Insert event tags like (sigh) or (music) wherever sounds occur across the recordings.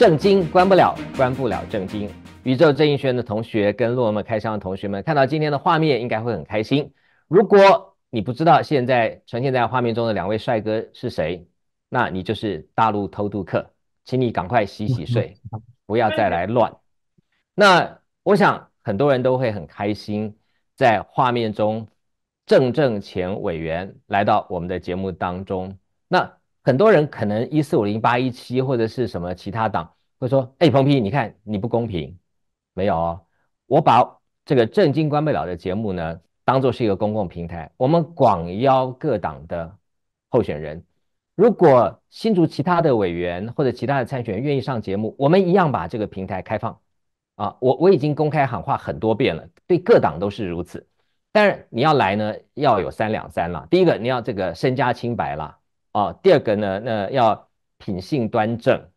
正经关不了，关不了正经。宇宙正义学院的同学跟陆们开箱的同学们，看到今天的画面应该会很开心。如果你不知道现在呈现在画面中的两位帅哥是谁，那你就是大陆偷渡客，请你赶快洗洗睡，不要再来乱。那我想很多人都会很开心，在画面中，郑正前委员来到我们的节目当中。那。很多人可能一四五零八一七或者是什么其他党，会说：“哎，彭批，你看你不公平，没有哦。”我把这个正经官不了的节目呢，当做是一个公共平台，我们广邀各党的候选人。如果新竹其他的委员或者其他的参选人愿意上节目，我们一样把这个平台开放啊。我我已经公开喊话很多遍了，对各党都是如此。但是你要来呢，要有三两三了。第一个，你要这个身家清白了。啊，第二个呢，那要品性端正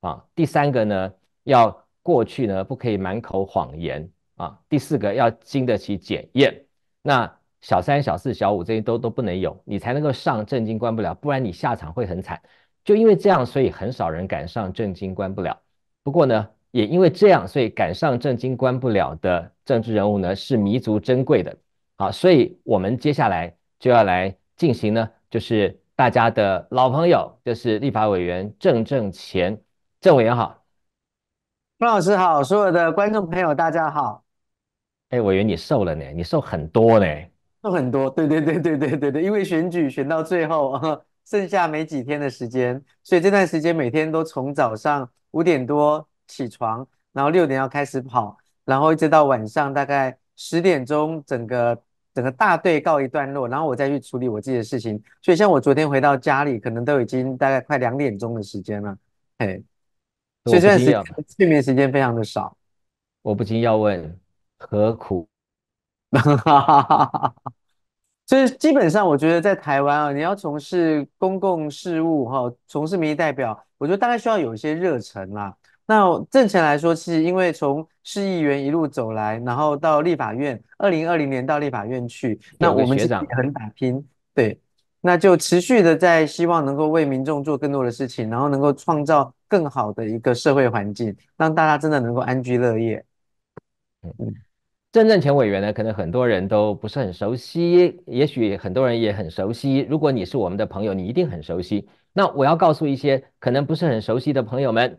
啊；第三个呢，要过去呢不可以满口谎言啊；第四个要经得起检验。那小三、小四、小五这些都都不能有，你才能够上正经关不了，不然你下场会很惨。就因为这样，所以很少人敢上正经关不了。不过呢，也因为这样，所以赶上正经关不了的政治人物呢是弥足珍贵的。好，所以我们接下来就要来进行呢，就是。大家的老朋友，就是立法委员郑正乾，郑委员好，方老师好，所有的观众朋友大家好。哎，委员你瘦了呢，你瘦很多呢，瘦很多，对对对对对对对，因为选举选到最后剩下没几天的时间，所以这段时间每天都从早上五点多起床，然后六点要开始跑，然后一直到晚上大概十点钟，整个。整个大队告一段落，然后我再去处理我自己的事情。所以像我昨天回到家里，可能都已经大概快两点钟的时间了。哎，所以这段时睡眠时间非常的少。我不禁要问：何苦？(laughs) 所以基本上，我觉得在台湾啊，你要从事公共事务，哈，从事民意代表，我觉得大概需要有一些热忱啦。那正前来说，其实因为从市议员一路走来，然后到立法院，二零二零年到立法院去，那我们其实很打拼，对，那就持续的在希望能够为民众做更多的事情，然后能够创造更好的一个社会环境，让大家真的能够安居乐业。嗯，郑正前委员呢，可能很多人都不是很熟悉，也许很多人也很熟悉。如果你是我们的朋友，你一定很熟悉。那我要告诉一些可能不是很熟悉的朋友们。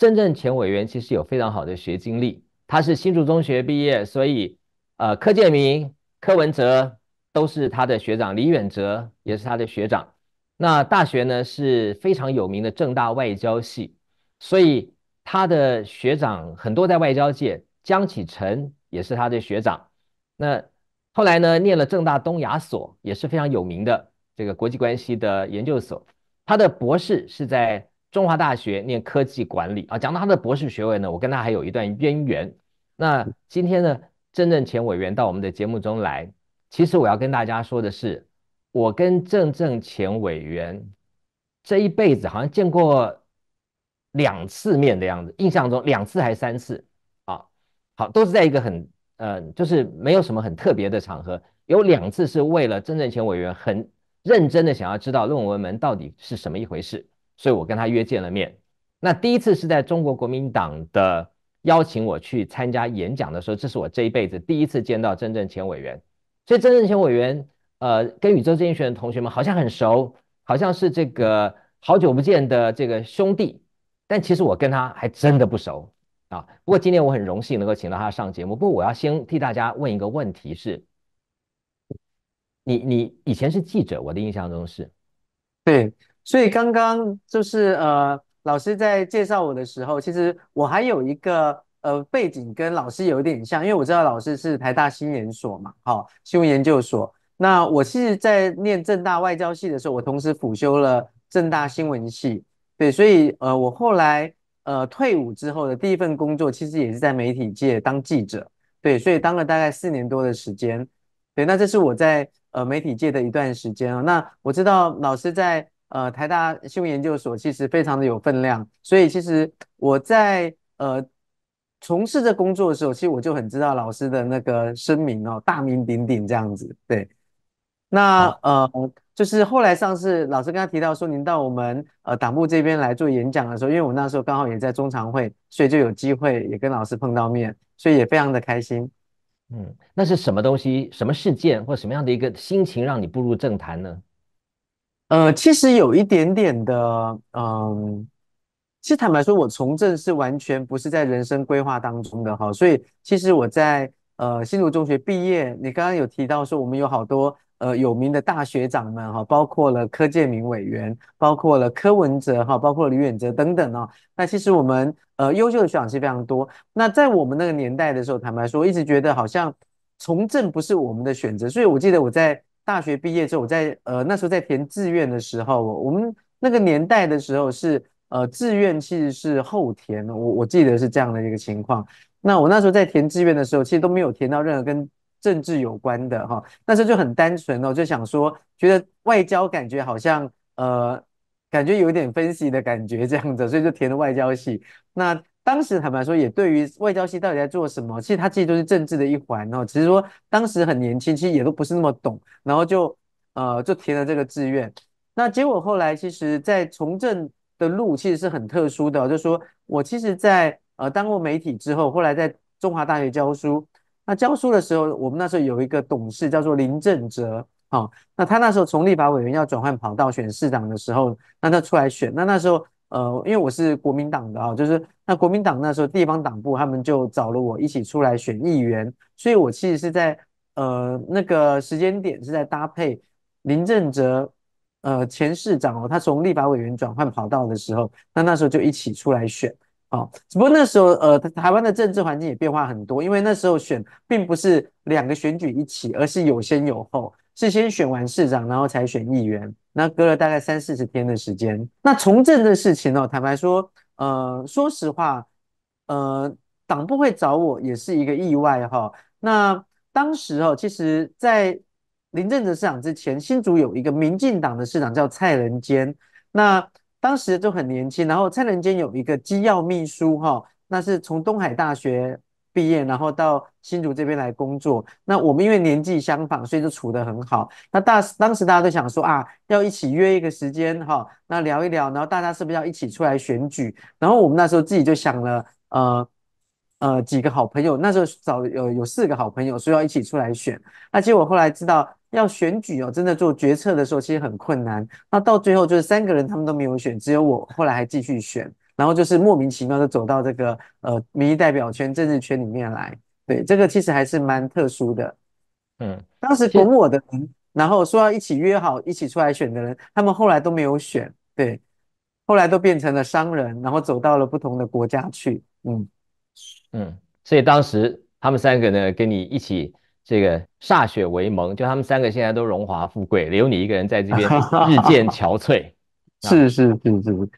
真正前委员其实有非常好的学经历，他是新竹中学毕业，所以，呃，柯建明、柯文哲都是他的学长，李远哲也是他的学长。那大学呢是非常有名的政大外交系，所以他的学长很多在外交界，江启臣也是他的学长。那后来呢，念了正大东亚所也是非常有名的这个国际关系的研究所，他的博士是在。中华大学念科技管理啊，讲到他的博士学位呢，我跟他还有一段渊源。那今天呢，郑正前委员到我们的节目中来，其实我要跟大家说的是，我跟郑正前委员这一辈子好像见过两次面的样子，印象中两次还是三次啊。好，都是在一个很呃，就是没有什么很特别的场合。有两次是为了郑正前委员很认真的想要知道论文门到底是什么一回事。所以我跟他约见了面，那第一次是在中国国民党的邀请我去参加演讲的时候，这是我这一辈子第一次见到真正前委员。所以真正前委员，呃，跟宇宙经济学的同学们好像很熟，好像是这个好久不见的这个兄弟，但其实我跟他还真的不熟啊。不过今天我很荣幸能够请到他上节目。不过我要先替大家问一个问题：是，你你以前是记者，我的印象中是，对。所以刚刚就是呃，老师在介绍我的时候，其实我还有一个呃背景跟老师有点像，因为我知道老师是台大新研所嘛，好，新闻研究所。那我是在念政大外交系的时候，我同时辅修了政大新闻系，对，所以呃，我后来呃退伍之后的第一份工作，其实也是在媒体界当记者，对，所以当了大概四年多的时间，对，那这是我在呃媒体界的一段时间啊。那我知道老师在。呃，台大新闻研究所其实非常的有分量，所以其实我在呃从事这工作的时候，其实我就很知道老师的那个声名哦，大名鼎鼎这样子。对，那呃，就是后来上次老师跟他提到说，您到我们呃党部这边来做演讲的时候，因为我那时候刚好也在中常会，所以就有机会也跟老师碰到面，所以也非常的开心。嗯，那是什么东西、什么事件或什么样的一个心情，让你步入政坛呢？呃，其实有一点点的，嗯，其实坦白说，我从政是完全不是在人生规划当中的哈，所以其实我在呃新竹中学毕业，你刚刚有提到说我们有好多呃有名的大学长们哈，包括了柯建铭委员，包括了柯文哲哈，包括李远哲等等啊，那其实我们呃优秀的学长是非常多，那在我们那个年代的时候，坦白说，一直觉得好像从政不是我们的选择，所以我记得我在。大学毕业之后，我在呃那时候在填志愿的时候，我们那个年代的时候是呃志愿其实是后填，我我记得是这样的一个情况。那我那时候在填志愿的时候，其实都没有填到任何跟政治有关的哈。那时候就很单纯哦，就想说觉得外交感觉好像呃感觉有点分析的感觉这样子，所以就填了外交系。那当时坦白说，也对于外交系到底在做什么，其实它其实都是政治的一环哦。其是说当时很年轻，其实也都不是那么懂，然后就呃就填了这个志愿。那结果后来，其实在从政的路其实是很特殊的，就是说我其实在呃当过媒体之后，后来在中华大学教书。那教书的时候，我们那时候有一个董事叫做林正哲啊，那他那时候从立法委员要转换跑道选市长的时候，让他出来选。那那时候。呃，因为我是国民党的啊，就是那国民党那时候地方党部他们就找了我一起出来选议员，所以我其实是在呃那个时间点是在搭配林正哲呃前市长哦，他从立法委员转换跑道的时候，那那时候就一起出来选啊。只不过那时候呃台湾的政治环境也变化很多，因为那时候选并不是两个选举一起，而是有先有后。是先选完市长，然后才选议员，那隔了大概三四十天的时间。那从政的事情哦，坦白说，呃，说实话，呃，党部会找我也是一个意外哈。那当时哦，其实在林正德市长之前，新竹有一个民进党的市长叫蔡仁坚，那当时就很年轻，然后蔡仁坚有一个机要秘书哈，那是从东海大学。毕业，然后到新竹这边来工作。那我们因为年纪相仿，所以就处的很好。那大当时大家都想说啊，要一起约一个时间哈，那聊一聊，然后大家是不是要一起出来选举？然后我们那时候自己就想了，呃呃，几个好朋友，那时候找有有四个好朋友说要一起出来选。那结果后来知道要选举哦，真的做决策的时候其实很困难。那到最后就是三个人他们都没有选，只有我后来还继续选。然后就是莫名其妙的走到这个呃民意代表圈、政治圈里面来，对，这个其实还是蛮特殊的。嗯，当时投我的人，然后说要一起约好一起出来选的人，他们后来都没有选，对，后来都变成了商人，然后走到了不同的国家去。嗯嗯，所以当时他们三个呢，跟你一起这个歃血为盟，就他们三个现在都荣华富贵，留你一个人在这边日渐憔悴。是是是是。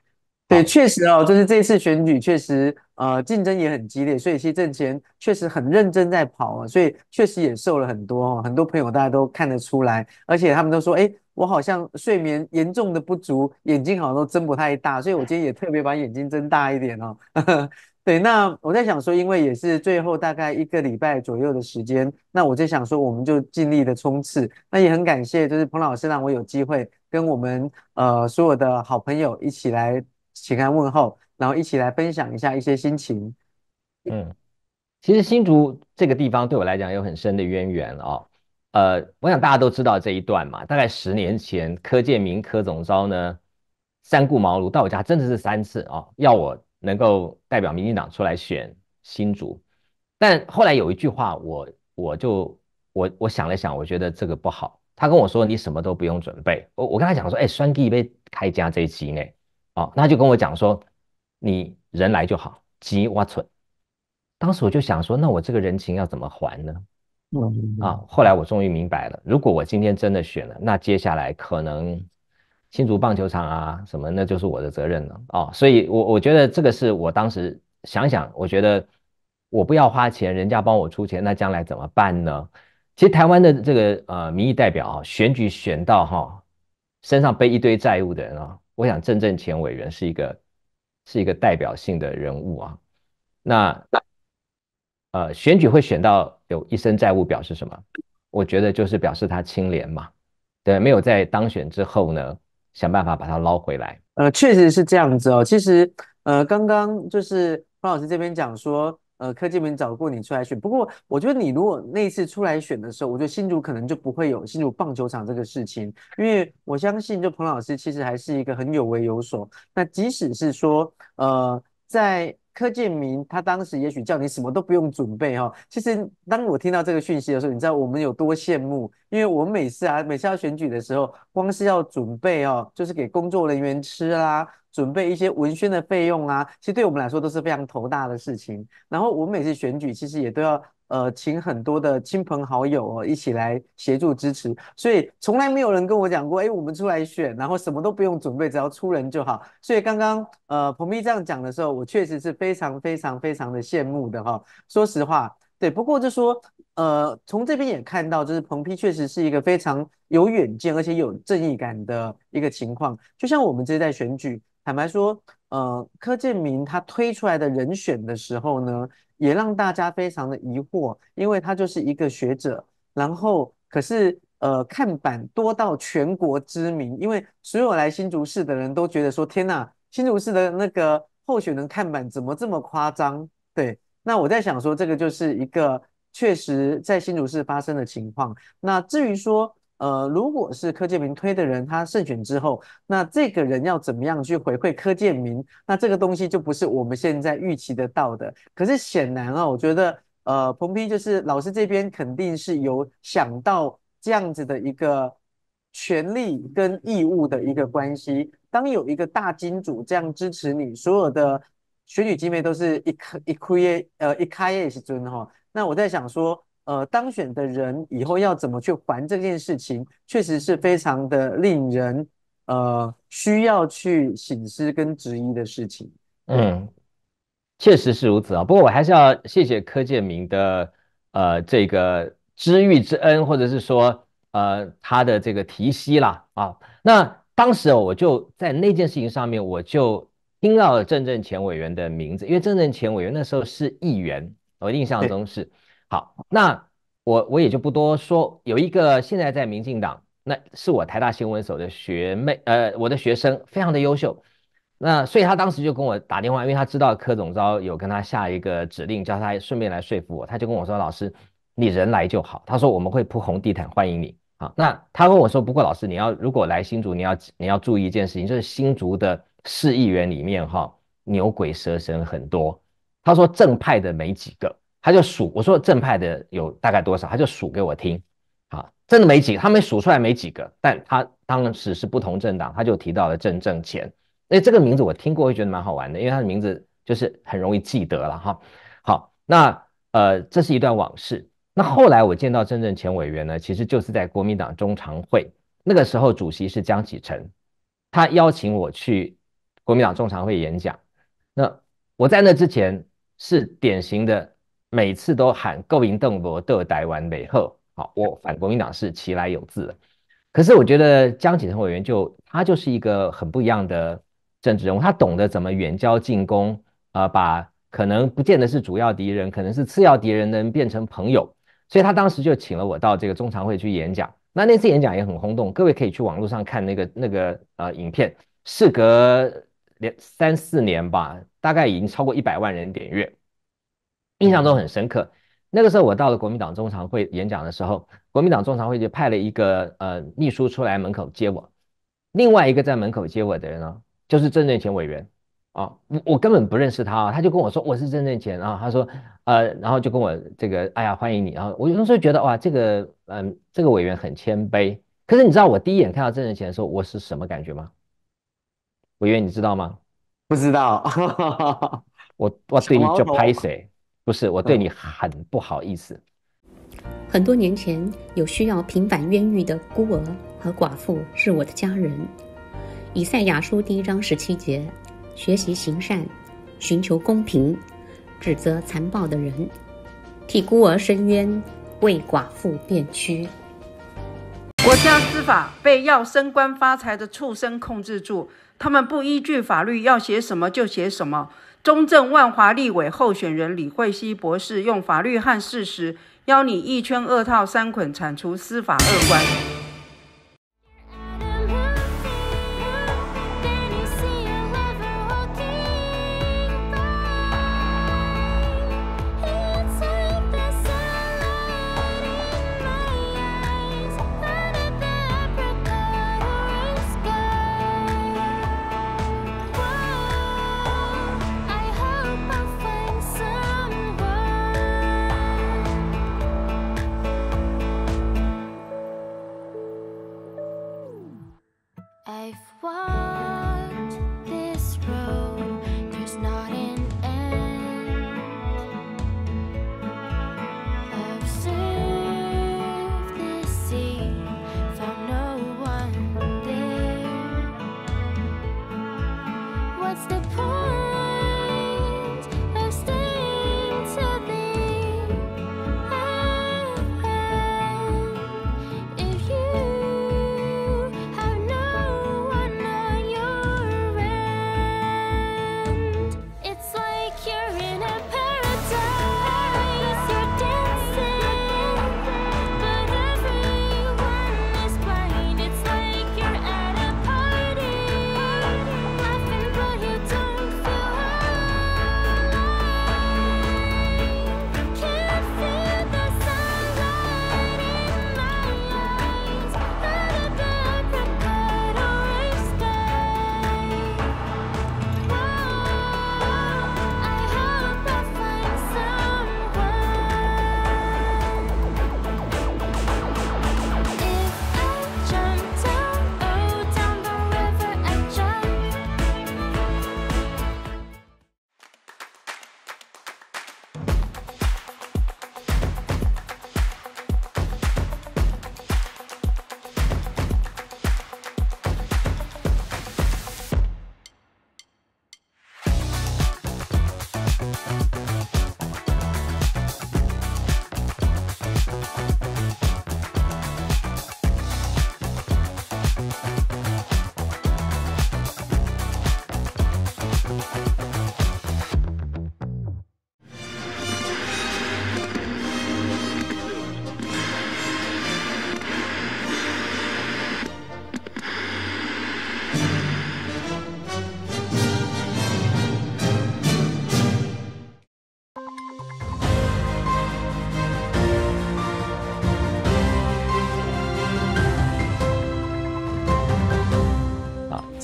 对，确实哦，就是这次选举确实，呃，竞争也很激烈，所以其实郑钱确实很认真在跑啊，所以确实也瘦了很多哦，很多朋友大家都看得出来，而且他们都说，哎，我好像睡眠严重的不足，眼睛好像都睁不太大，所以我今天也特别把眼睛睁大一点哦。(laughs) 对，那我在想说，因为也是最后大概一个礼拜左右的时间，那我就想说，我们就尽力的冲刺。那也很感谢，就是彭老师让我有机会跟我们呃所有的好朋友一起来。平安问候，然后一起来分享一下一些心情。嗯，其实新竹这个地方对我来讲有很深的渊源哦。呃，我想大家都知道这一段嘛，大概十年前，柯建明柯总招呢三顾茅庐到我家，真的是三次哦，要我能够代表民进党出来选新竹。但后来有一句话，我我就我我想了想，我觉得这个不好。他跟我说：“你什么都不用准备。”我我跟他讲说：“哎，双一杯开家这一期呢。”哦，那就跟我讲说，你人来就好，急我蠢。当时我就想说，那我这个人情要怎么还呢？嗯啊，后来我终于明白了，如果我今天真的选了，那接下来可能新竹棒球场啊什么，那就是我的责任了啊。所以，我我觉得这个是我当时想想，我觉得我不要花钱，人家帮我出钱，那将来怎么办呢？其实台湾的这个呃民意代表啊，选举选到哈身上背一堆债务的人啊。我想郑政前委员是一个是一个代表性的人物啊，那那呃选举会选到有一身债务，表示什么？我觉得就是表示他清廉嘛，对，没有在当选之后呢想办法把它捞回来。呃，确实是这样子哦。其实呃，刚刚就是方老师这边讲说。呃，柯建明找过你出来选，不过我觉得你如果那次出来选的时候，我觉得新竹可能就不会有新竹棒球场这个事情，因为我相信就彭老师其实还是一个很有为有所。那即使是说呃，在柯建明他当时也许叫你什么都不用准备哈，其实当我听到这个讯息的时候，你知道我们有多羡慕，因为我们每次啊每次要选举的时候，光是要准备哦，就是给工作人员吃啦。准备一些文宣的费用啊，其实对我们来说都是非常头大的事情。然后我们每次选举，其实也都要呃请很多的亲朋好友哦一起来协助支持。所以从来没有人跟我讲过，哎，我们出来选，然后什么都不用准备，只要出人就好。所以刚刚呃彭批这样讲的时候，我确实是非常非常非常的羡慕的哈。说实话，对，不过就说呃从这边也看到，就是彭批确实是一个非常有远见而且有正义感的一个情况。就像我们这一代选举。坦白说，呃，柯建明他推出来的人选的时候呢，也让大家非常的疑惑，因为他就是一个学者，然后可是，呃，看板多到全国知名，因为所有来新竹市的人都觉得说，天哪，新竹市的那个候选人看板怎么这么夸张？对，那我在想说，这个就是一个确实在新竹市发生的情况。那至于说，呃，如果是柯建明推的人，他胜选之后，那这个人要怎么样去回馈柯建明？那这个东西就不是我们现在预期得到的。可是显然啊，我觉得，呃，彭斌就是老师这边肯定是有想到这样子的一个权利跟义务的一个关系。当有一个大金主这样支持你，所有的选举经费都是一开一开呃，一开也是尊哈。那我在想说。呃，当选的人以后要怎么去还这件事情，确实是非常的令人呃需要去省思跟质疑的事情。嗯，确实是如此啊。不过我还是要谢谢柯建明的呃这个知遇之恩，或者是说呃他的这个提携啦啊。那当时我就在那件事情上面，我就听到郑正前委员的名字，因为郑正前委员那时候是议员，我印象中是。好，那我我也就不多说。有一个现在在民进党，那是我台大新闻所的学妹，呃，我的学生，非常的优秀。那所以他当时就跟我打电话，因为他知道柯总召有跟他下一个指令，叫他顺便来说服我。他就跟我说：“老师，你人来就好。”他说：“我们会铺红地毯欢迎你。”啊，那他跟我说：“不过老师，你要如果来新竹，你要你要注意一件事情，就是新竹的市议员里面哈，牛鬼蛇神很多。他说正派的没几个。”他就数我说正派的有大概多少，他就数给我听，啊，真的没几，他没数出来没几个，但他当时是不同政党，他就提到了郑正钱，那这个名字我听过，会觉得蛮好玩的，因为他的名字就是很容易记得了哈。好，那呃，这是一段往事。那后来我见到郑正钱委员呢，其实就是在国民党中常会那个时候，主席是江启臣，他邀请我去国民党中常会演讲。那我在那之前是典型的。每次都喊够赢邓伯的台湾美后，好，我反国民党是其来有自。可是我觉得江启臣委员就他就是一个很不一样的政治人物，他懂得怎么远交近攻，啊，把可能不见得是主要敌人，可能是次要敌人，能变成朋友。所以他当时就请了我到这个中常会去演讲，那那次演讲也很轰动，各位可以去网络上看那个那个呃影片，事隔两三四年吧，大概已经超过一百万人点阅。印象中很深刻，那个时候我到了国民党中常会演讲的时候，国民党中常会就派了一个呃秘书出来门口接我，另外一个在门口接我的人呢，就是郑振乾委员啊，我我根本不认识他啊，他就跟我说我是郑振乾啊，他说呃，然后就跟我这个哎呀欢迎你啊，我有时候觉得哇这个嗯这个委员很谦卑，可是你知道我第一眼看到郑振乾的时候我是什么感觉吗？委员你知道吗？不知道，我我是一就拍谁？不是，我对你很不好意思。很多年前，有需要平反冤狱的孤儿和寡妇是我的家人。以赛亚书第一章十七节：学习行善，寻求公平，指责残暴的人，替孤儿伸冤，为寡妇辩屈。国家司法被要升官发财的畜生控制住，他们不依据法律，要写什么就写什么。中正万华立委候选人李惠熙博士用法律和事实，邀你一圈二套三捆，铲除司法恶官。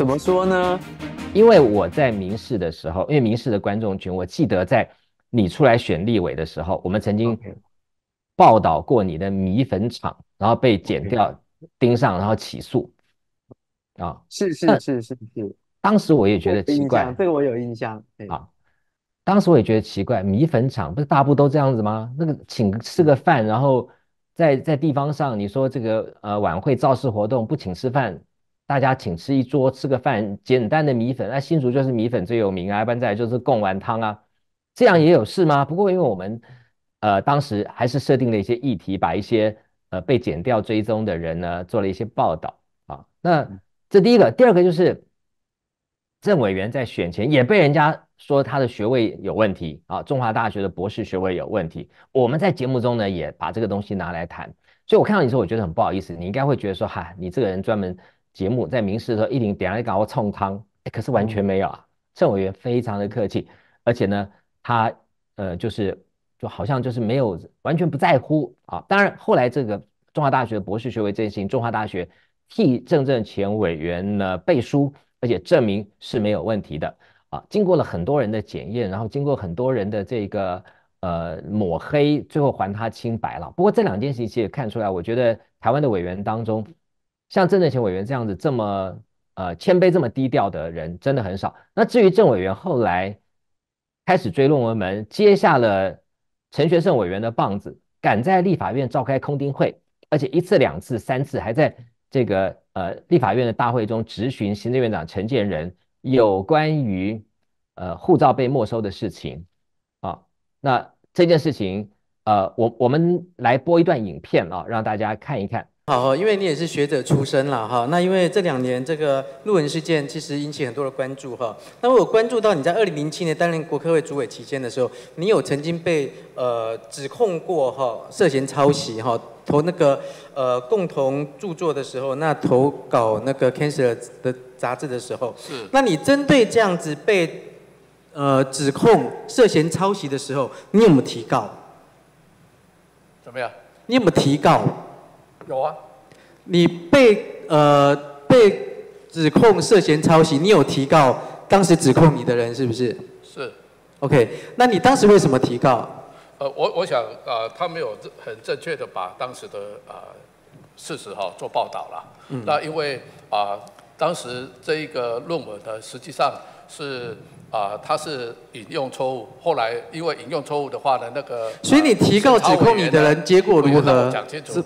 怎么说呢？因为我在民视的时候，因为民视的观众群，我记得在你出来选立委的时候，我们曾经报道过你的米粉厂，然后被剪掉、盯上，然后起诉。啊，是是是是是，当时我也觉得奇怪，这个我有印象啊。当时我也觉得奇怪，米粉厂不是大部都这样子吗？那个请吃个饭，然后在在地方上，你说这个呃晚会造势活动不请吃饭。大家请吃一桌吃个饭，简单的米粉，那新竹就是米粉最有名啊，一般再来就是贡丸汤啊，这样也有事吗？不过因为我们，呃，当时还是设定了一些议题，把一些呃被剪掉追踪的人呢做了一些报道啊。那这第一个，第二个就是郑委员在选前也被人家说他的学位有问题啊，中华大学的博士学位有问题。我们在节目中呢也把这个东西拿来谈，所以我看到你说，我觉得很不好意思，你应该会觉得说哈，你这个人专门。节目在明示的时候，一定点来就赶快冲汤，可是完全没有啊！郑委员非常的客气，而且呢，他呃就是就好像就是没有完全不在乎啊。当然后来这个中华大学博士学位振兴，中华大学替郑政前委员呢背书，而且证明是没有问题的啊。经过了很多人的检验，然后经过很多人的这个呃抹黑，最后还他清白了。不过这两件事情其实也看出来，我觉得台湾的委员当中。像郑协委员这样子这么呃谦卑、这么低调的人真的很少。那至于郑委员后来开始追论文门，接下了陈学圣委员的棒子，敢在立法院召开空听会，而且一次、两次、三次，还在这个呃立法院的大会中质询行政院长陈建仁有关于呃护照被没收的事情啊。那这件事情呃，我我们来播一段影片啊，让大家看一看。好，因为你也是学者出身了哈。那因为这两年这个论文事件其实引起很多的关注，哈。那我关注到你在二零零七年担任国科会主委期间的时候，你有曾经被呃指控过哈，涉嫌抄袭哈，投那个呃共同著作的时候，那投稿那个 Cancer 的杂志的时候，是。那你针对这样子被呃指控涉嫌抄袭的时候，你有没有提告？怎么样？你有没有提告？有啊，你被呃被指控涉嫌抄袭，你有提告当时指控你的人是不是？是。OK，那你当时为什么提告？呃，我我想啊，他没有很正确的把当时的呃事实哈做报道了。嗯。那因为啊，当时这一个论文的实际上是啊，他是引用错误。后来因为引用错误的话呢，那个所以你提告指控你的人结果如何？楚，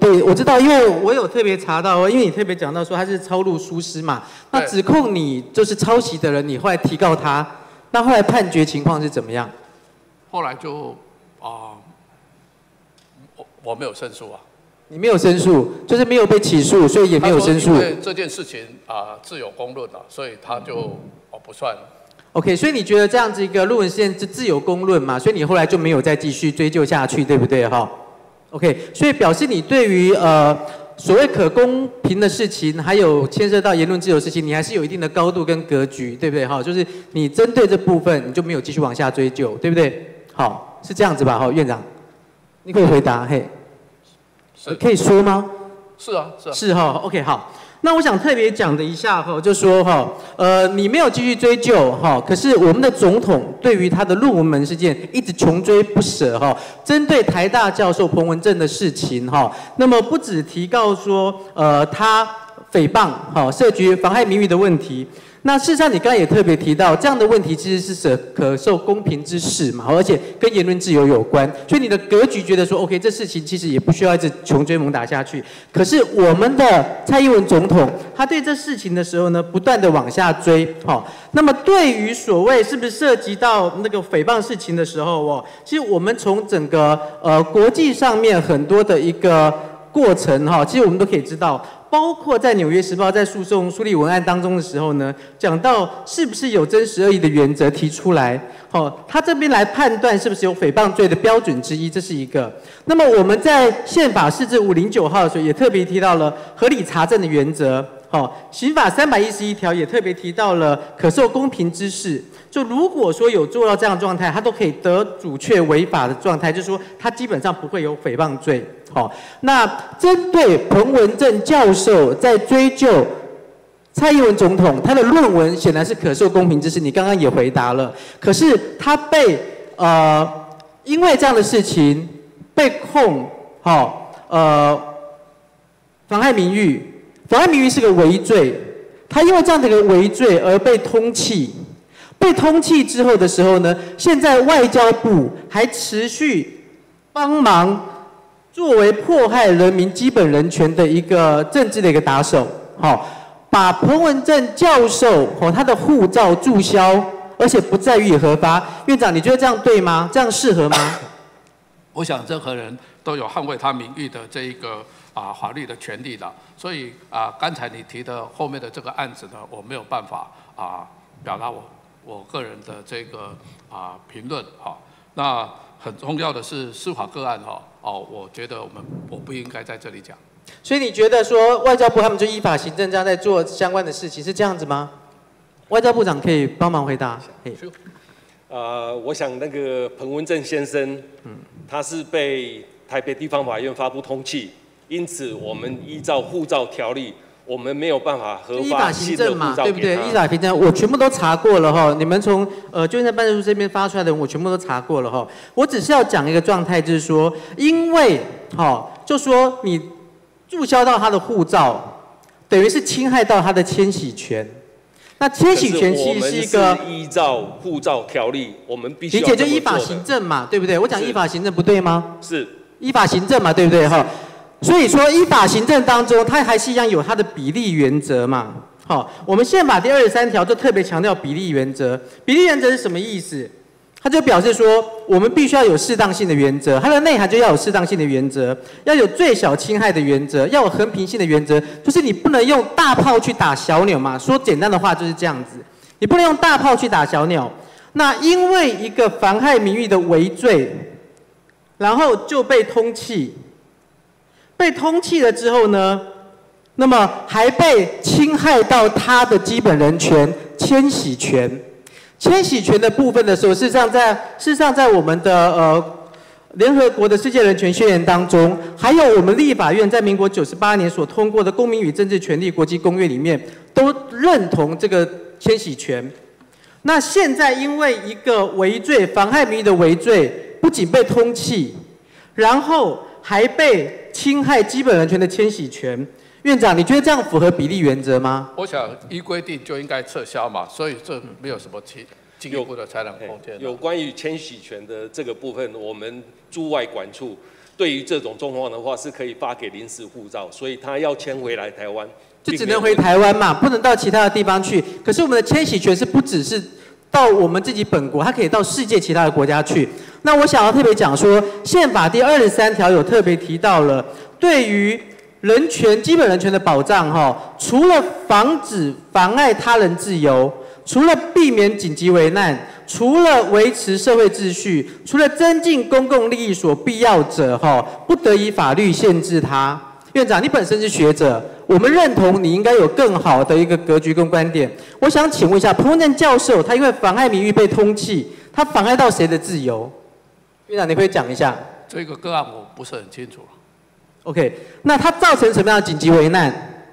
对，我知道，因为我有特别查到，因为你特别讲到说他是抄录书诗嘛，那指控你就是抄袭的人，你后来提告他，那后来判决情况是怎么样？后来就啊，我我没有申诉啊，你没有申诉，就是没有被起诉，所以也没有申诉。这件事情啊，自有公论了，所以他就哦不算。OK，所以你觉得这样子一个论文事件是自有公论嘛？所以你后来就没有再继续追究下去，对不对哈？OK，所以表示你对于呃所谓可公平的事情，还有牵涉到言论自由事情，你还是有一定的高度跟格局，对不对？哈，就是你针对这部分，你就没有继续往下追究，对不对？好，是这样子吧？哈，院长，你可以回答，嘿，可以说吗？是啊，是啊，是哈，OK，好。那我想特别讲的一下哈，就说哈，呃，你没有继续追究哈，可是我们的总统对于他的论文门事件一直穷追不舍哈，针对台大教授彭文正的事情哈，那么不止提告说，呃，他诽谤哈，涉及妨害名誉的问题。那事实上，你刚才也特别提到，这样的问题其实是涉可受公平之事嘛，而且跟言论自由有关，所以你的格局觉得说，OK，这事情其实也不需要一直穷追猛打下去。可是我们的蔡英文总统，他对这事情的时候呢，不断的往下追，哈。那么对于所谓是不是涉及到那个诽谤事情的时候，哦，其实我们从整个呃国际上面很多的一个过程，哈，其实我们都可以知道。包括在《纽约时报》在诉讼梳理文案当中的时候呢，讲到是不是有真实恶意的原则提出来，好，他这边来判断是不是有诽谤罪的标准之一，这是一个。那么我们在宪法四至五零九号的时候也特别提到了合理查证的原则。哦，刑法三百一十一条也特别提到了可受公平之事，就如果说有做到这样的状态，他都可以得主确违法的状态，就是说他基本上不会有诽谤罪。好，那针对彭文正教授在追究蔡英文总统他的论文，显然是可受公平之事，你刚刚也回答了，可是他被呃因为这样的事情被控，好呃，妨害名誉。损安名誉是个违罪，他因为这样的一个违罪而被通缉，被通缉之后的时候呢，现在外交部还持续帮忙作为迫害人民基本人权的一个政治的一个打手，好，把彭文正教授和他的护照注销，而且不再予以核发。院长，你觉得这样对吗？这样适合吗？我想任何人都有捍卫他名誉的这一个。啊，法律的权利的，所以啊，刚才你提的后面的这个案子呢，我没有办法啊，表达我我个人的这个啊评论啊。那很重要的是司法个案哈，哦，我觉得我们我不应该在这里讲。所以你觉得说外交部他们就依法行政这样在做相关的事情是这样子吗？外交部长可以帮忙回答。呃，我想那个彭文正先生，嗯，他是被台北地方法院发布通缉。因此，我们依照护照条例，我们没有办法合法依法行政嘛，对不对？依法行政，我全部都查过了哈。你们从呃，就在办事处这边发出来的，我全部都查过了哈。我只是要讲一个状态，就是说，因为哈，就说你注销到他的护照，等于是侵害到他的迁徙权。那迁徙权其实是一个。是依照护照条例，我们必须理解就依法行政嘛，对不对？我讲依法行政不对吗？是依法行政嘛，对不对？哈。所以说，依法行政当中，它还是一样有它的比例原则嘛。好，我们宪法第二十三条就特别强调比例原则。比例原则是什么意思？它就表示说，我们必须要有适当性的原则，它的内涵就要有适当性的原则，要有最小侵害的原则，要有衡平性的原则，就是你不能用大炮去打小鸟嘛。说简单的话就是这样子，你不能用大炮去打小鸟。那因为一个妨害名誉的违罪，然后就被通缉。被通缉了之后呢，那么还被侵害到他的基本人权——迁徙权。迁徙权的部分的时候，事实上在事实上在我们的呃联合国的世界人权宣言当中，还有我们立法院在民国九十八年所通过的《公民与政治权利国际公约》里面，都认同这个迁徙权。那现在因为一个违罪妨害民意的违罪，不仅被通缉，然后。还被侵害基本人权的迁徙权，院长，你觉得这样符合比例原则吗？我想依规定就应该撤销嘛，所以这没有什么进一步的裁量空间。有关于迁徙权的这个部分，我们驻外管处对于这种状况的话，是可以发给临时护照，所以他要迁回来台湾，就只能回台湾嘛，不能到其他的地方去。可是我们的迁徙权是不只是。到我们自己本国，他可以到世界其他的国家去。那我想要特别讲说，宪法第二十三条有特别提到了对于人权、基本人权的保障。哈，除了防止妨碍他人自由，除了避免紧急危难，除了维持社会秩序，除了增进公共利益所必要者，哈，不得以法律限制他。院长，你本身是学者。我们认同你应该有更好的一个格局跟观点。我想请问一下，彭文正教授他因为妨碍名誉被通缉，他妨碍到谁的自由？院长，你可以讲一下。这个个案我不是很清楚。OK，那他造成什么样的紧急危难？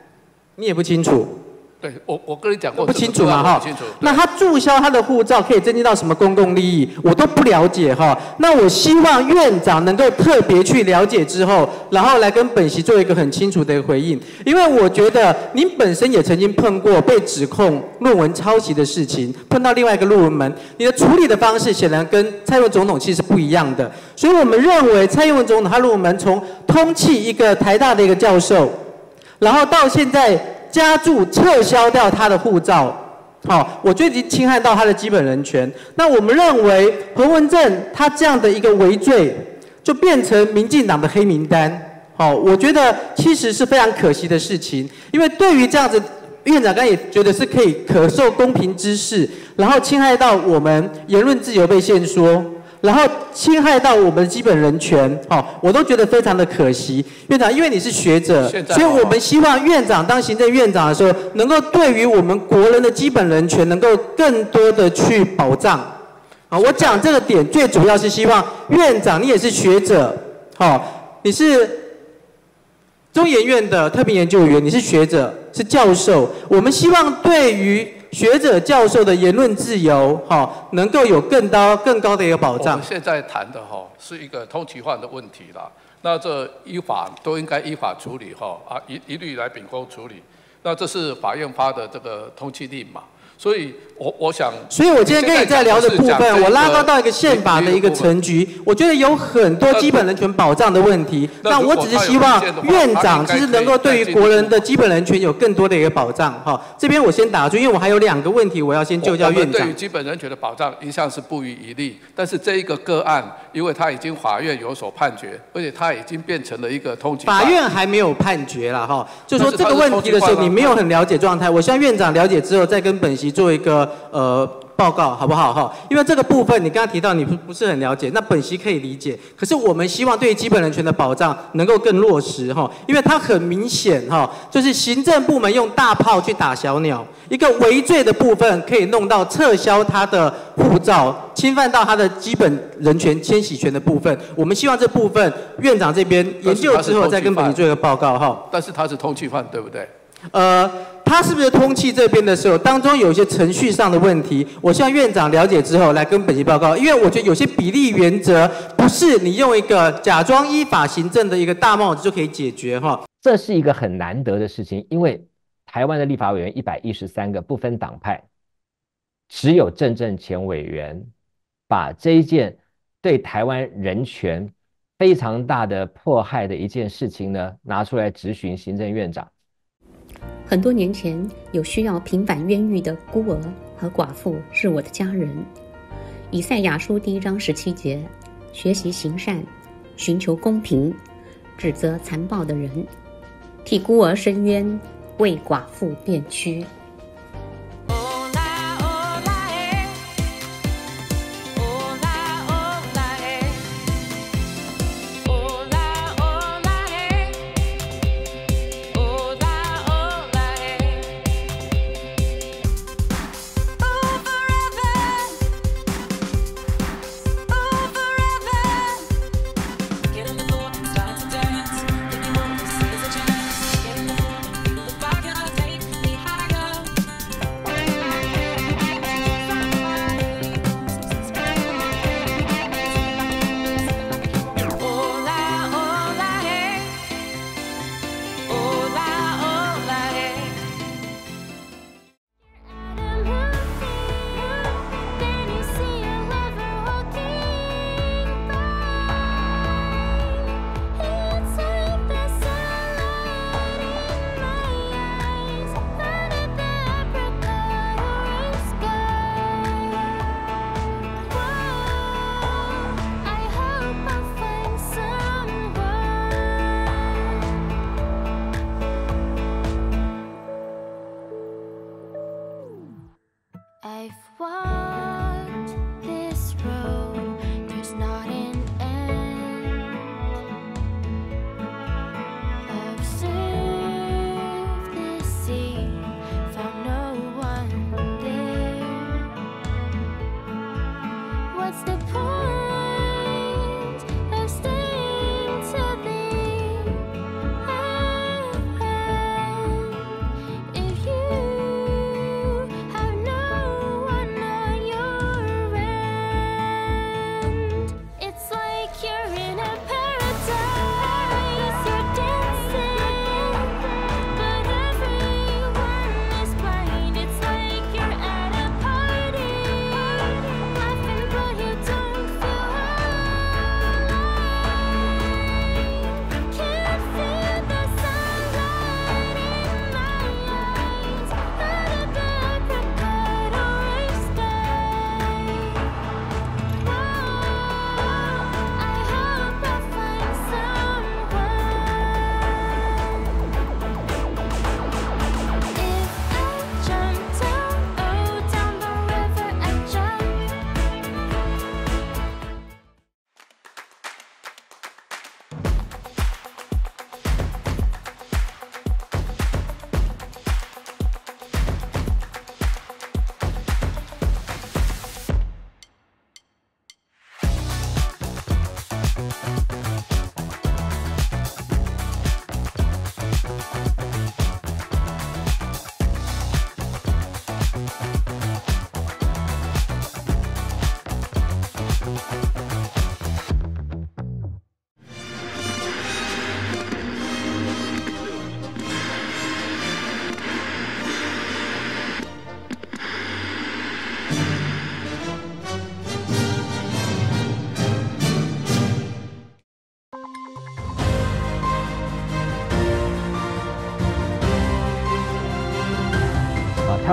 你也不清楚。对我我个人讲过不清楚嘛哈，那他注销他的护照可以增进到什么公共利益，我都不了解哈。那我希望院长能够特别去了解之后，然后来跟本席做一个很清楚的回应。因为我觉得您本身也曾经碰过被指控论文抄袭的事情，碰到另外一个论文门，你的处理的方式显然跟蔡英文总统其实是不一样的。所以我们认为蔡英文总统他论文门从通气一个台大的一个教授，然后到现在。加注撤销掉他的护照，好，我最近侵害到他的基本人权。那我们认为何文正他这样的一个违罪，就变成民进党的黑名单。好，我觉得其实是非常可惜的事情，因为对于这样子，院长刚也觉得是可以可受公平之事，然后侵害到我们言论自由被限缩。然后侵害到我们的基本人权，好，我都觉得非常的可惜。院长，因为你是学者，所以我们希望院长当行政院长的时候，能够对于我们国人的基本人权能够更多的去保障。好，我讲这个点最主要是希望院长，你也是学者，好，你是中研院的特别研究员，你是学者，是教授，我们希望对于。学者教授的言论自由，哈，能够有更高、更高的一个保障。现在谈的哈是一个通缉犯的问题啦，那这依法都应该依法处理哈，啊一一律来秉公处理。那这是法院发的这个通缉令嘛？所以，我我想，所以我今天跟你在聊的部分，我拉高到一个宪法的一个成局，我觉得有很多基本人权保障的问题。但我只是希望院长其实能够对于国人的基本人权有更多的一个保障。哈，这边我先打住，因为我还有两个问题，我要先就教院长。对于基本人权的保障一向是不遗余力，但是这一个个案，因为他已经法院有所判决，而且他已经变成了一个通缉。法院还没有判决了，哈，就说这个问题的时候你没有很了解状态，我希望院长了解之后再跟本席。做一个呃报告好不好哈？因为这个部分你刚刚提到你不不是很了解，那本席可以理解。可是我们希望对于基本人权的保障能够更落实哈，因为它很明显哈，就是行政部门用大炮去打小鸟，一个违罪的部分可以弄到撤销他的护照，侵犯到他的基本人权、迁徙权的部分。我们希望这部分院长这边研究之后再跟本席做一个报告哈。但是他是通缉犯，对不对？呃。他是不是通气这边的时候，当中有一些程序上的问题，我向院长了解之后来跟本席报告。因为我觉得有些比例原则不是你用一个假装依法行政的一个大帽子就可以解决哈。这是一个很难得的事情，因为台湾的立法委员一百一十三个不分党派，只有郑政前委员把这一件对台湾人权非常大的迫害的一件事情呢拿出来质询行政院长。很多年前，有需要平反冤狱的孤儿和寡妇是我的家人。以赛亚书第一章十七节：学习行善，寻求公平，指责残暴的人，替孤儿伸冤，为寡妇辩屈。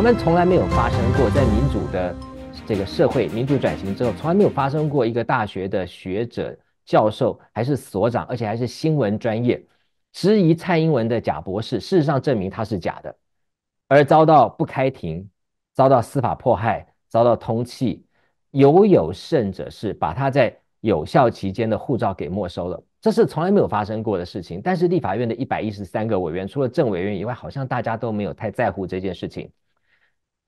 但从来没有发生过，在民主的这个社会民主转型之后，从来没有发生过一个大学的学者教授，还是所长，而且还是新闻专业，质疑蔡英文的假博士，事实上证明他是假的，而遭到不开庭，遭到司法迫害，遭到通缉，有有甚者是把他在有效期间的护照给没收了，这是从来没有发生过的事情。但是立法院的一百一十三个委员，除了政委员以外，好像大家都没有太在乎这件事情。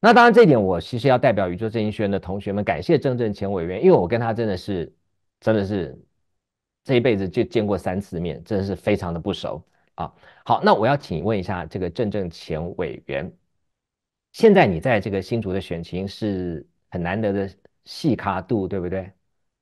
那当然，这一点我其实要代表宇宙正义院的同学们感谢郑正前委员，因为我跟他真的是，真的是这一辈子就见过三次面，真的是非常的不熟啊。好，那我要请问一下这个郑正前委员，现在你在这个新竹的选情是很难得的细卡度，对不对？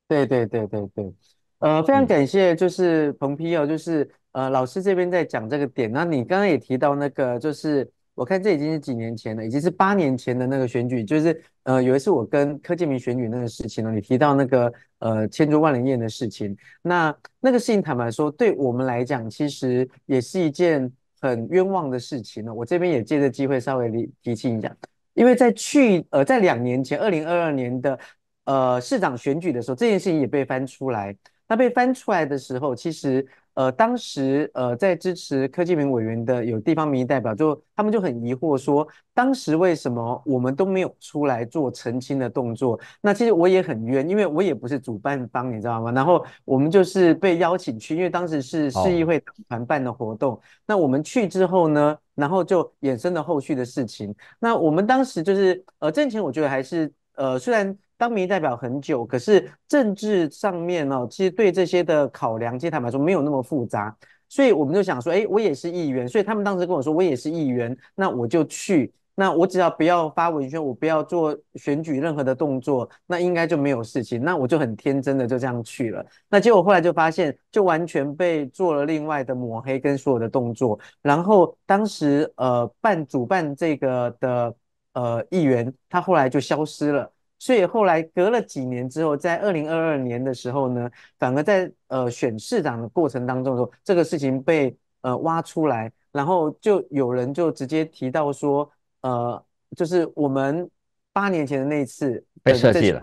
对对对对对。呃，非常感谢，就是彭批哦，就是呃老师这边在讲这个点，那你刚刚也提到那个就是。我看这已经是几年前了，已经是八年前的那个选举，就是呃，有一次我跟柯建明选举那个事情呢，你提到那个呃“千桌万林宴”的事情，那那个事情坦白说，对我们来讲，其实也是一件很冤枉的事情呢。我这边也借着机会稍微提提醒一下，因为在去呃在两年前，二零二二年的呃市长选举的时候，这件事情也被翻出来。那被翻出来的时候，其实。呃，当时呃，在支持科技民委员的有地方民意代表，就他们就很疑惑说，当时为什么我们都没有出来做澄清的动作？那其实我也很冤，因为我也不是主办方，你知道吗？然后我们就是被邀请去，因为当时是市议会团办的活动。那我们去之后呢，然后就衍生了后续的事情。那我们当时就是，呃，挣钱，我觉得还是，呃，虽然。当民意代表很久，可是政治上面呢，其实对这些的考量，其实坦白说没有那么复杂。所以我们就想说，哎，我也是议员，所以他们当时跟我说，我也是议员，那我就去。那我只要不要发文宣，我不要做选举任何的动作，那应该就没有事情。那我就很天真的就这样去了。那结果后来就发现，就完全被做了另外的抹黑跟所有的动作。然后当时呃办主办这个的呃议员，他后来就消失了。所以后来隔了几年之后，在二零二二年的时候呢，反而在呃选市长的过程当中的时候，这个事情被呃挖出来，然后就有人就直接提到说，呃，就是我们八年前的那一次被设计了，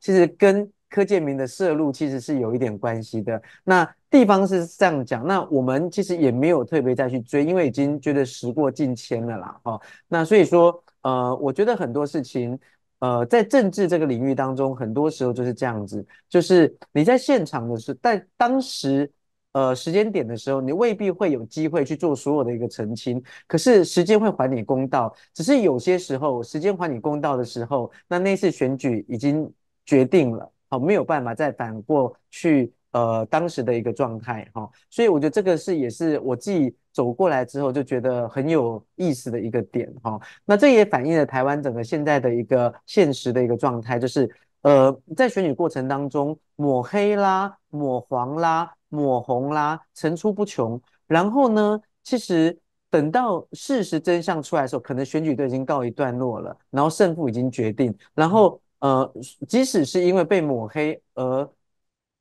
其实跟柯建明的涉入其实是有一点关系的。那地方是这样讲，那我们其实也没有特别再去追，因为已经觉得时过境迁了啦。哈，那所以说，呃，我觉得很多事情。呃，在政治这个领域当中，很多时候就是这样子，就是你在现场的是在当时，呃时间点的时候，你未必会有机会去做所有的一个澄清。可是时间会还你公道，只是有些时候时间还你公道的时候，那那次选举已经决定了，好没有办法再反过去。呃，当时的一个状态哈，所以我觉得这个是也是我自己走过来之后就觉得很有意思的一个点哈。那这也反映了台湾整个现在的一个现实的一个状态，就是呃，在选举过程当中，抹黑啦、抹黄啦、抹红啦，层出不穷。然后呢，其实等到事实真相出来的时候，可能选举都已经告一段落了，然后胜负已经决定。然后呃，即使是因为被抹黑而。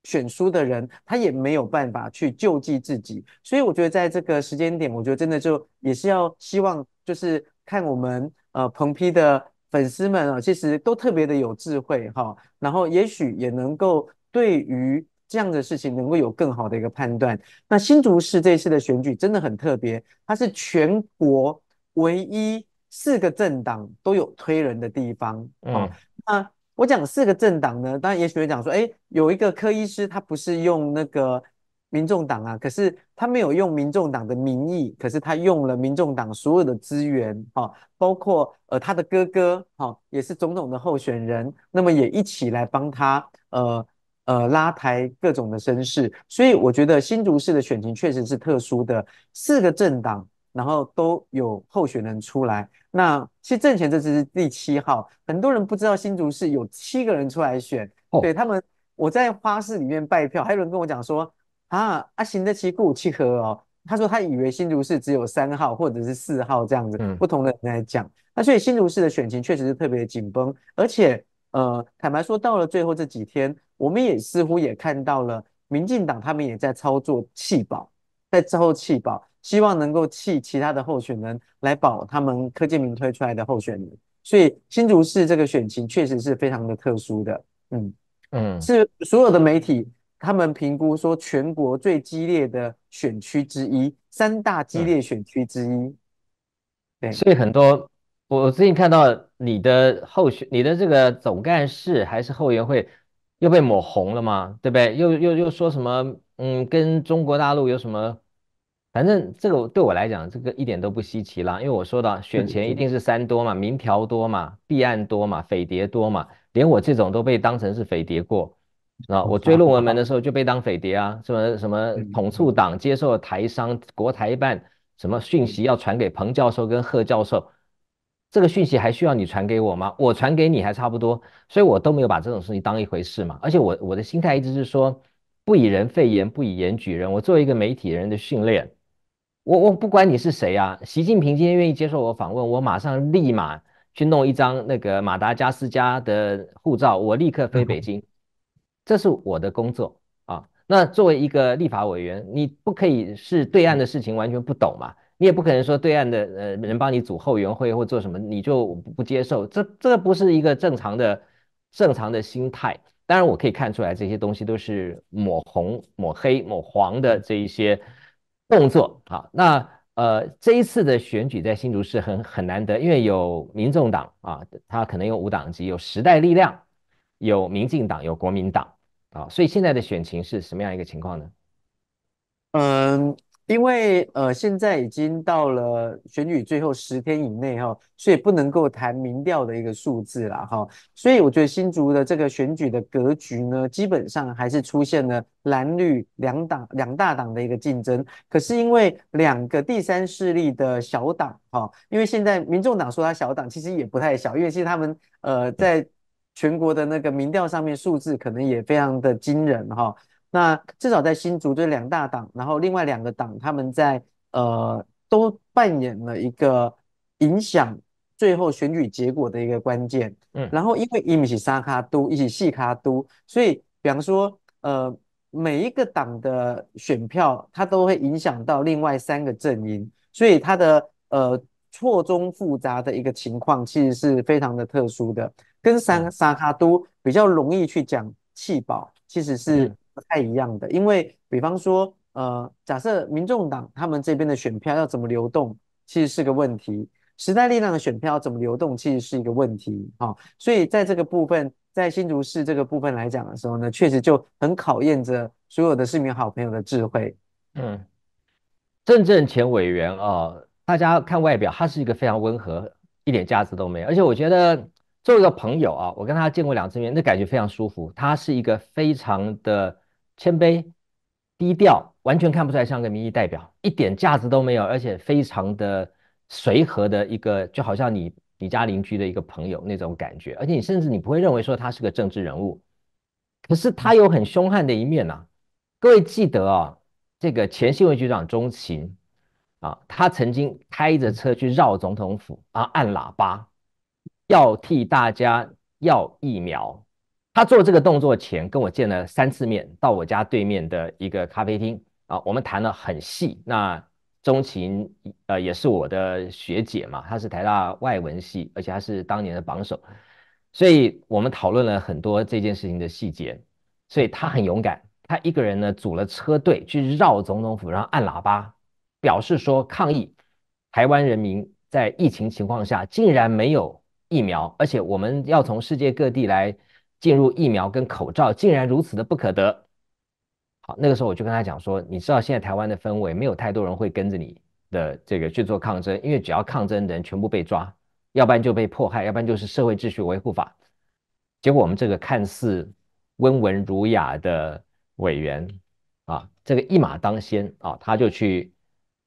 选书的人，他也没有办法去救济自己，所以我觉得在这个时间点，我觉得真的就也是要希望，就是看我们呃彭批的粉丝们啊，其实都特别的有智慧哈，然后也许也能够对于这样的事情能够有更好的一个判断。那新竹市这一次的选举真的很特别，它是全国唯一四个政党都有推人的地方，嗯，那。我讲四个政党呢，当然也许会讲说，哎，有一个柯医师，他不是用那个民众党啊，可是他没有用民众党的名义，可是他用了民众党所有的资源，哈，包括呃他的哥哥，哈，也是总统的候选人，那么也一起来帮他，呃呃拉抬各种的声势，所以我觉得新竹市的选情确实是特殊的四个政党。然后都有候选人出来，那其实郑前这次是第七号，很多人不知道新竹市有七个人出来选，对他们，我在花市里面拜票，还有人跟我讲说，啊，阿行得其故气和哦，他说他以为新竹市只有三号或者是四号这样子，不同的人来讲，那所以新竹市的选情确实是特别紧绷，而且呃，坦白说到了最后这几天，我们也似乎也看到了，民进党他们也在操作弃保。在之后弃保，希望能够弃其他的候选人来保他们柯建明推出来的候选人，所以新竹市这个选情确实是非常的特殊的，嗯嗯，是所有的媒体他们评估说全国最激烈的选区之一，三大激烈选区之一，对，所以很多我最近看到你的候选，你的这个总干事还是后援会。又被抹红了嘛，对不对？又又又说什么？嗯，跟中国大陆有什么？反正这个对我来讲，这个一点都不稀奇啦，因为我说的选前一定是三多嘛，民调多嘛，弊案多嘛，匪谍多嘛，连我这种都被当成是匪谍过。啊，我追论文的时候就被当匪谍啊，什么什么捧促党接受台商国台办什么讯息要传给彭教授跟贺教授。这个讯息还需要你传给我吗？我传给你还差不多，所以我都没有把这种事情当一回事嘛。而且我我的心态一直是说，不以人废言，不以言举人。我作为一个媒体人的训练，我我不管你是谁啊。习近平今天愿意接受我访问，我马上立马去弄一张那个马达加斯加的护照，我立刻飞北京，这是我的工作啊。那作为一个立法委员，你不可以是对岸的事情完全不懂嘛？你也不可能说对岸的呃人帮你组后援会或做什么，你就不接受，这这不是一个正常的正常的心态。当然，我可以看出来这些东西都是抹红、抹黑、抹黄的这一些动作。好，那呃这一次的选举在新竹市很很难得，因为有民众党啊，他可能有五党籍，有时代力量，有民进党，有国民党啊，所以现在的选情是什么样一个情况呢？嗯。因为呃，现在已经到了选举最后十天以内哈，所以不能够谈民调的一个数字了哈。所以我觉得新竹的这个选举的格局呢，基本上还是出现了蓝绿两党两大党的一个竞争。可是因为两个第三势力的小党哈，因为现在民众党说他小党，其实也不太小，因为其实他们呃，在全国的那个民调上面数字可能也非常的惊人哈。那至少在新竹这两大党，然后另外两个党，他们在呃都扮演了一个影响最后选举结果的一个关键。嗯，然后因为一起沙卡都一起细卡都，所以比方说呃每一个党的选票，它都会影响到另外三个阵营，所以它的呃错综复杂的一个情况，其实是非常的特殊的。跟三沙卡都比较容易去讲弃保，其实是。不太一样的，因为比方说，呃，假设民众党他们这边的选票要怎么流动，其实是个问题；时代力量的选票要怎么流动，其实是一个问题。哈，所以在这个部分，在新竹市这个部分来讲的时候呢，确实就很考验着所有的市民好朋友的智慧。嗯，郑政前委员啊，大家看外表，他是一个非常温和，一点架子都没有，而且我觉得作为一个朋友啊，我跟他见过两次面，那感觉非常舒服。他是一个非常的。谦卑、低调，完全看不出来像个民意代表，一点价值都没有，而且非常的随和的一个，就好像你你家邻居的一个朋友那种感觉。而且你甚至你不会认为说他是个政治人物，可是他有很凶悍的一面呐。各位记得啊，这个前新闻局长钟情啊，他曾经开着车去绕总统府啊，按喇叭，要替大家要疫苗。他做这个动作前跟我见了三次面，到我家对面的一个咖啡厅啊，我们谈了很细。那钟情呃也是我的学姐嘛，她是台大外文系，而且她是当年的榜首，所以我们讨论了很多这件事情的细节。所以他很勇敢，他一个人呢组了车队去绕总统府，然后按喇叭，表示说抗议台湾人民在疫情情况下竟然没有疫苗，而且我们要从世界各地来。进入疫苗跟口罩竟然如此的不可得，好，那个时候我就跟他讲说，你知道现在台湾的氛围，没有太多人会跟着你的这个去做抗争，因为只要抗争的人全部被抓，要不然就被迫害，要不然就是社会秩序维护法。结果我们这个看似温文儒雅的委员啊，这个一马当先啊，他就去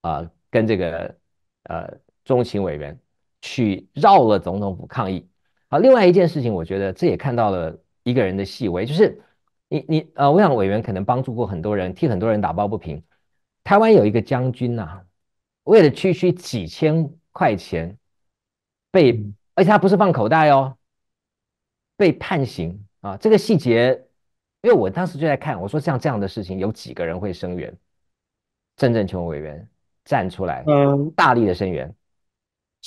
啊跟这个呃中情委员去绕了总统府抗议。好，另外一件事情，我觉得这也看到了。一个人的细微，就是你你呃，我想委员可能帮助过很多人，替很多人打抱不平。台湾有一个将军呐，为了区区几千块钱被，而且他不是放口袋哦，被判刑啊。这个细节，因为我当时就在看，我说像这样的事情，有几个人会声援？郑正琼委员站出来，嗯，大力的声援。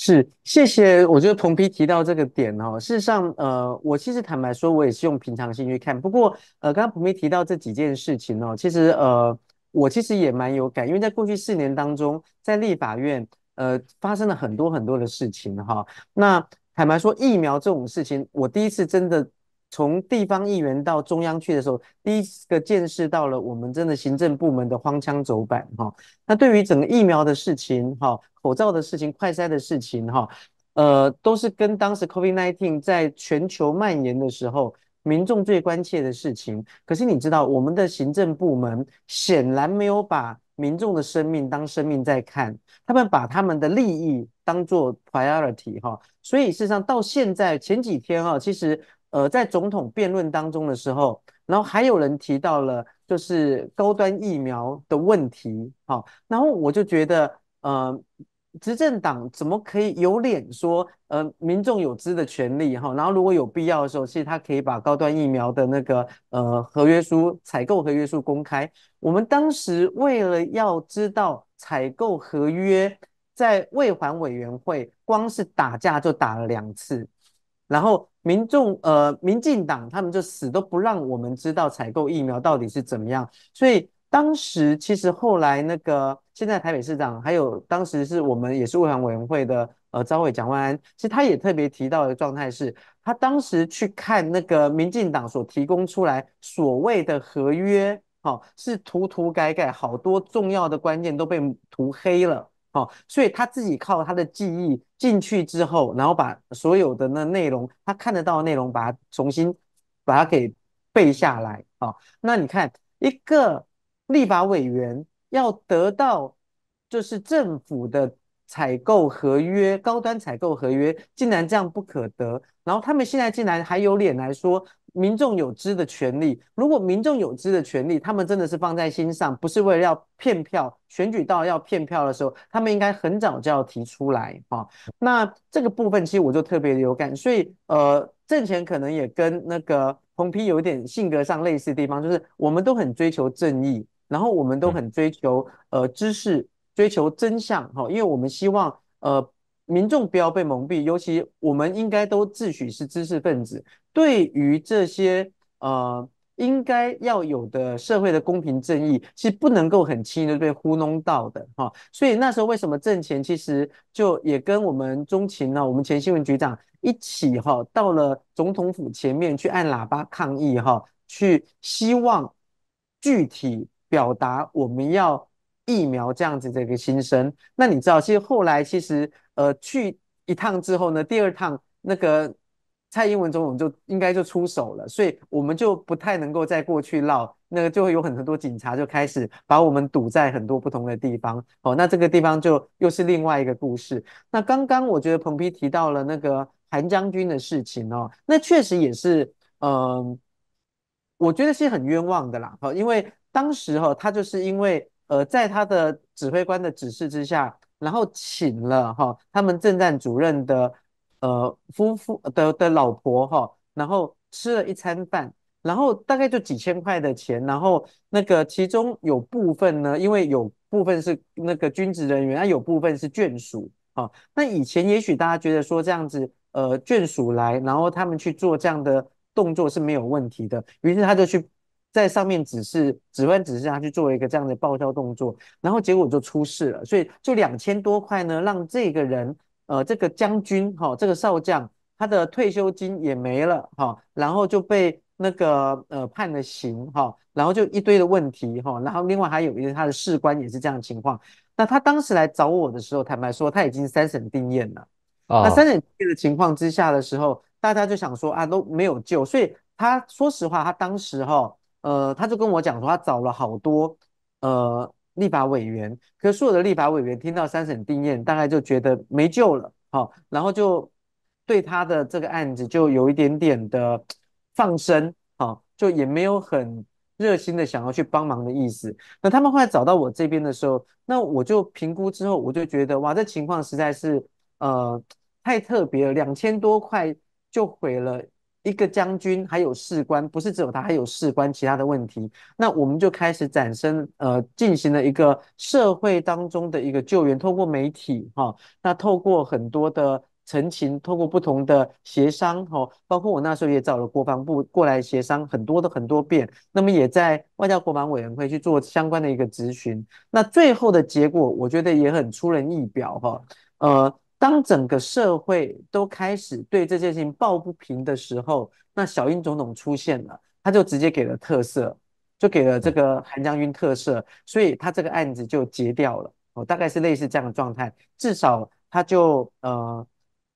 是，谢谢。我觉得彭批提到这个点哦，事实上，呃，我其实坦白说，我也是用平常心去看。不过，呃，刚刚彭批提到这几件事情哦，其实，呃，我其实也蛮有感，因为在过去四年当中，在立法院，呃，发生了很多很多的事情哈。那坦白说，疫苗这种事情，我第一次真的从地方议员到中央去的时候，第一个见识到了我们真的行政部门的荒腔走板哈。那对于整个疫苗的事情哈。口罩的事情、快筛的事情，哈，呃，都是跟当时 COVID-19 在全球蔓延的时候，民众最关切的事情。可是你知道，我们的行政部门显然没有把民众的生命当生命在看，他们把他们的利益当做 priority 哈。所以事实上，到现在前几天哈，其实呃，在总统辩论当中的时候，然后还有人提到了就是高端疫苗的问题，哈，然后我就觉得，呃。执政党怎么可以有脸说，呃，民众有知的权利哈？然后如果有必要的时候，其实他可以把高端疫苗的那个呃合约书、采购合约书公开。我们当时为了要知道采购合约，在未还委员会光是打架就打了两次，然后民众呃民进党他们就死都不让我们知道采购疫苗到底是怎么样，所以。当时其实后来那个现在台北市长，还有当时是我们也是卫航委员会的呃，张伟蒋万安，其实他也特别提到一个状态是，他当时去看那个民进党所提供出来所谓的合约，哦，是涂涂改改，好多重要的关键都被涂黑了，哦，所以他自己靠他的记忆进去之后，然后把所有的那内容他看得到内容，把它重新把它给背下来，哦，那你看一个。立法委员要得到就是政府的采购合约、高端采购合约，竟然这样不可得，然后他们现在竟然还有脸来说民众有知的权利。如果民众有知的权利，他们真的是放在心上，不是为了要骗票。选举到要骗票的时候，他们应该很早就要提出来哈。那这个部分其实我就特别有感，所以呃，挣钱可能也跟那个红皮有点性格上类似的地方，就是我们都很追求正义。然后我们都很追求呃知识，追求真相哈，因为我们希望呃民众不要被蒙蔽，尤其我们应该都自诩是知识分子，对于这些呃应该要有的社会的公平正义，是不能够很轻易的被糊弄到的哈。所以那时候为什么挣钱，其实就也跟我们钟情呢，我们前新闻局长一起哈，到了总统府前面去按喇叭抗议哈，去希望具体。表达我们要疫苗这样子的一个心声。那你知道，其实后来其实呃去一趟之后呢，第二趟那个蔡英文总统就应该就出手了，所以我们就不太能够再过去绕。那个就会有很多警察就开始把我们堵在很多不同的地方。哦，那这个地方就又是另外一个故事。那刚刚我觉得彭批提到了那个韩将军的事情哦，那确实也是嗯，我觉得是很冤枉的啦。哦，因为。当时哈，他就是因为呃，在他的指挥官的指示之下，然后请了哈他们政战主任的呃夫妇的的老婆哈，然后吃了一餐饭，然后大概就几千块的钱，然后那个其中有部分呢，因为有部分是那个军职人员，那有部分是眷属啊。那以前也许大家觉得说这样子呃眷属来，然后他们去做这样的动作是没有问题的，于是他就去。在上面只是指挥，只是他去做一个这样的报销动作，然后结果就出事了。所以就两千多块呢，让这个人呃，这个将军哈，这个少将，他的退休金也没了哈，然后就被那个呃判了刑哈，然后就一堆的问题哈，然后另外还有一个他的士官也是这样的情况。那他当时来找我的时候，坦白说他已经三审定谳了。那三审定的情况之下的时候，大家就想说啊都没有救，所以他说实话，他当时哈。呃，他就跟我讲说，他找了好多呃立法委员，可是所有的立法委员听到三审定验，大概就觉得没救了，好，然后就对他的这个案子就有一点点的放生，好，就也没有很热心的想要去帮忙的意思。那他们后来找到我这边的时候，那我就评估之后，我就觉得哇，这情况实在是呃太特别了，两千多块就毁了。一个将军，还有士官，不是只有他，还有士官，其他的问题。那我们就开始展生，呃，进行了一个社会当中的一个救援，透过媒体，哈，那透过很多的陈情，透过不同的协商，哈，包括我那时候也找了国防部过来协商很多的很多遍，那么也在外交国防委员会去做相关的一个咨询。那最后的结果，我觉得也很出人意表，哈，呃。当整个社会都开始对这件事情抱不平的时候，那小英总统出现了，他就直接给了特赦，就给了这个韩将军特赦，所以他这个案子就结掉了。哦，大概是类似这样的状态，至少他就呃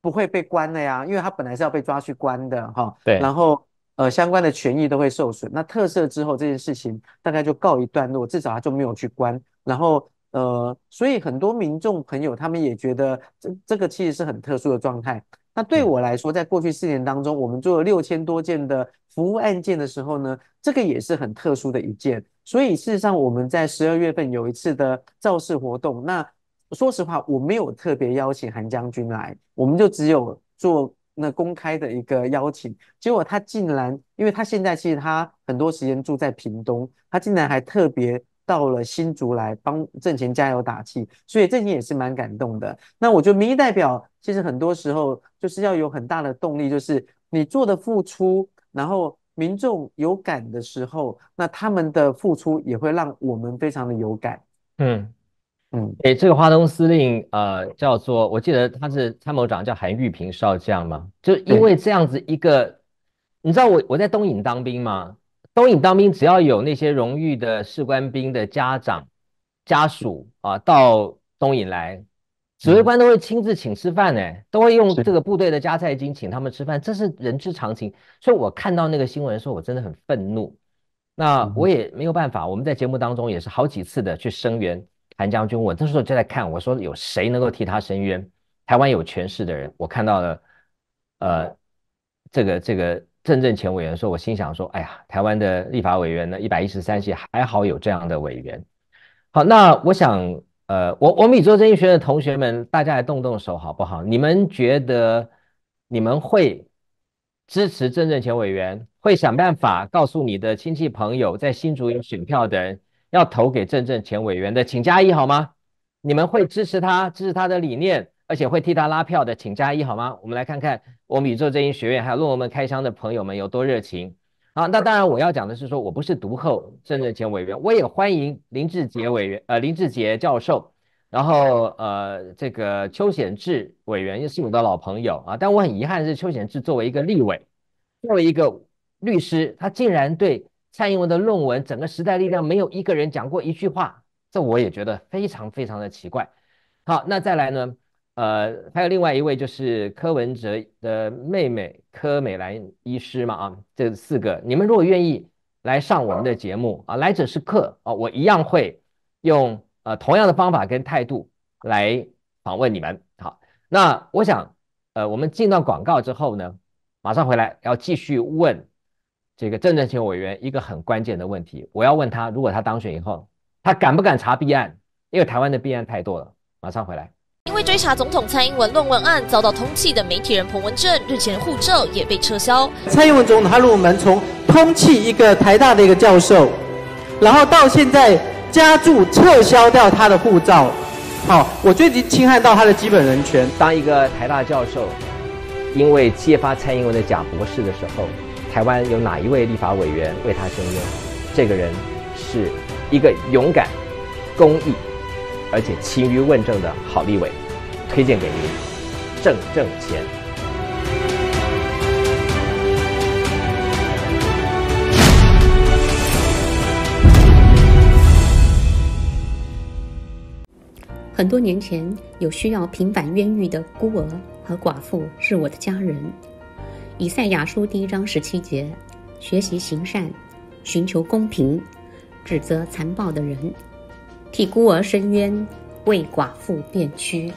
不会被关了呀，因为他本来是要被抓去关的哈。对。然后呃相关的权益都会受损，那特赦之后这件事情大概就告一段落，至少他就没有去关，然后。呃，所以很多民众朋友他们也觉得这这个其实是很特殊的状态。那对我来说，在过去四年当中，我们做了六千多件的服务案件的时候呢，这个也是很特殊的一件。所以事实上，我们在十二月份有一次的造势活动，那说实话，我没有特别邀请韩将军来，我们就只有做那公开的一个邀请。结果他竟然，因为他现在其实他很多时间住在屏东，他竟然还特别。到了新竹来帮郑钱加油打气，所以郑钱也是蛮感动的。那我觉得民意代表其实很多时候就是要有很大的动力，就是你做的付出，然后民众有感的时候，那他们的付出也会让我们非常的有感。嗯嗯，哎，这个华东司令呃，叫做我记得他是参谋长叫韩玉平少将嘛，就因为这样子一个，你知道我我在东引当兵吗？东引当兵，只要有那些荣誉的士官兵的家长、家属啊，到东引来，指挥官都会亲自请吃饭呢，都会用这个部队的加菜金请他们吃饭，这是人之常情。所以我看到那个新闻，的时候，我真的很愤怒。那我也没有办法，我们在节目当中也是好几次的去声援韩将军。我这时候就在看，我说有谁能够替他伸冤？台湾有权势的人，我看到了，呃，这个这个。政政前委员说，我心想说，哎呀，台湾的立法委员呢，一百一十三席还好有这样的委员。好，那我想，呃，我我米州政经学的同学们，大家来动动手好不好？你们觉得你们会支持政政前委员，会想办法告诉你的亲戚朋友，在新竹有选票的人要投给政政前委员的，请加一好吗？你们会支持他，支持他的理念。而且会替他拉票的，请加一好吗？我们来看看我们宇宙正义学院还有论文们开箱的朋友们有多热情好，那当然，我要讲的是，说我不是读后正正前委员，我也欢迎林志杰委员，呃，林志杰教授，然后呃，这个邱显志委员也是我的老朋友啊。但我很遗憾，是邱显志作为一个立委，作为一个律师，他竟然对蔡英文的论文，整个时代力量没有一个人讲过一句话，这我也觉得非常非常的奇怪。好，那再来呢？呃，还有另外一位就是柯文哲的妹妹柯美兰医师嘛啊，这四个，你们如果愿意来上我们的节目啊，来者是客啊，我一样会用呃同样的方法跟态度来访问你们。好，那我想呃，我们进到广告之后呢，马上回来要继续问这个郑正秋委员一个很关键的问题，我要问他，如果他当选以后，他敢不敢查弊案？因为台湾的弊案太多了。马上回来。因为追查总统蔡英文论文案遭到通缉的媒体人彭文正，日前护照也被撤销。蔡英文总统他入门从通缉一个台大的一个教授，然后到现在加注撤销掉他的护照。好，我最近侵害到他的基本人权。当一个台大教授，因为揭发蔡英文的假博士的时候，台湾有哪一位立法委员为他申冤？这个人是一个勇敢、公益。而且勤于问政的郝立伟推荐给您。郑正贤。很多年前，有需要平反冤狱的孤儿和寡妇是我的家人。以赛亚书第一章十七节：学习行善，寻求公平，指责残暴的人。替孤儿伸冤，为寡妇辩屈。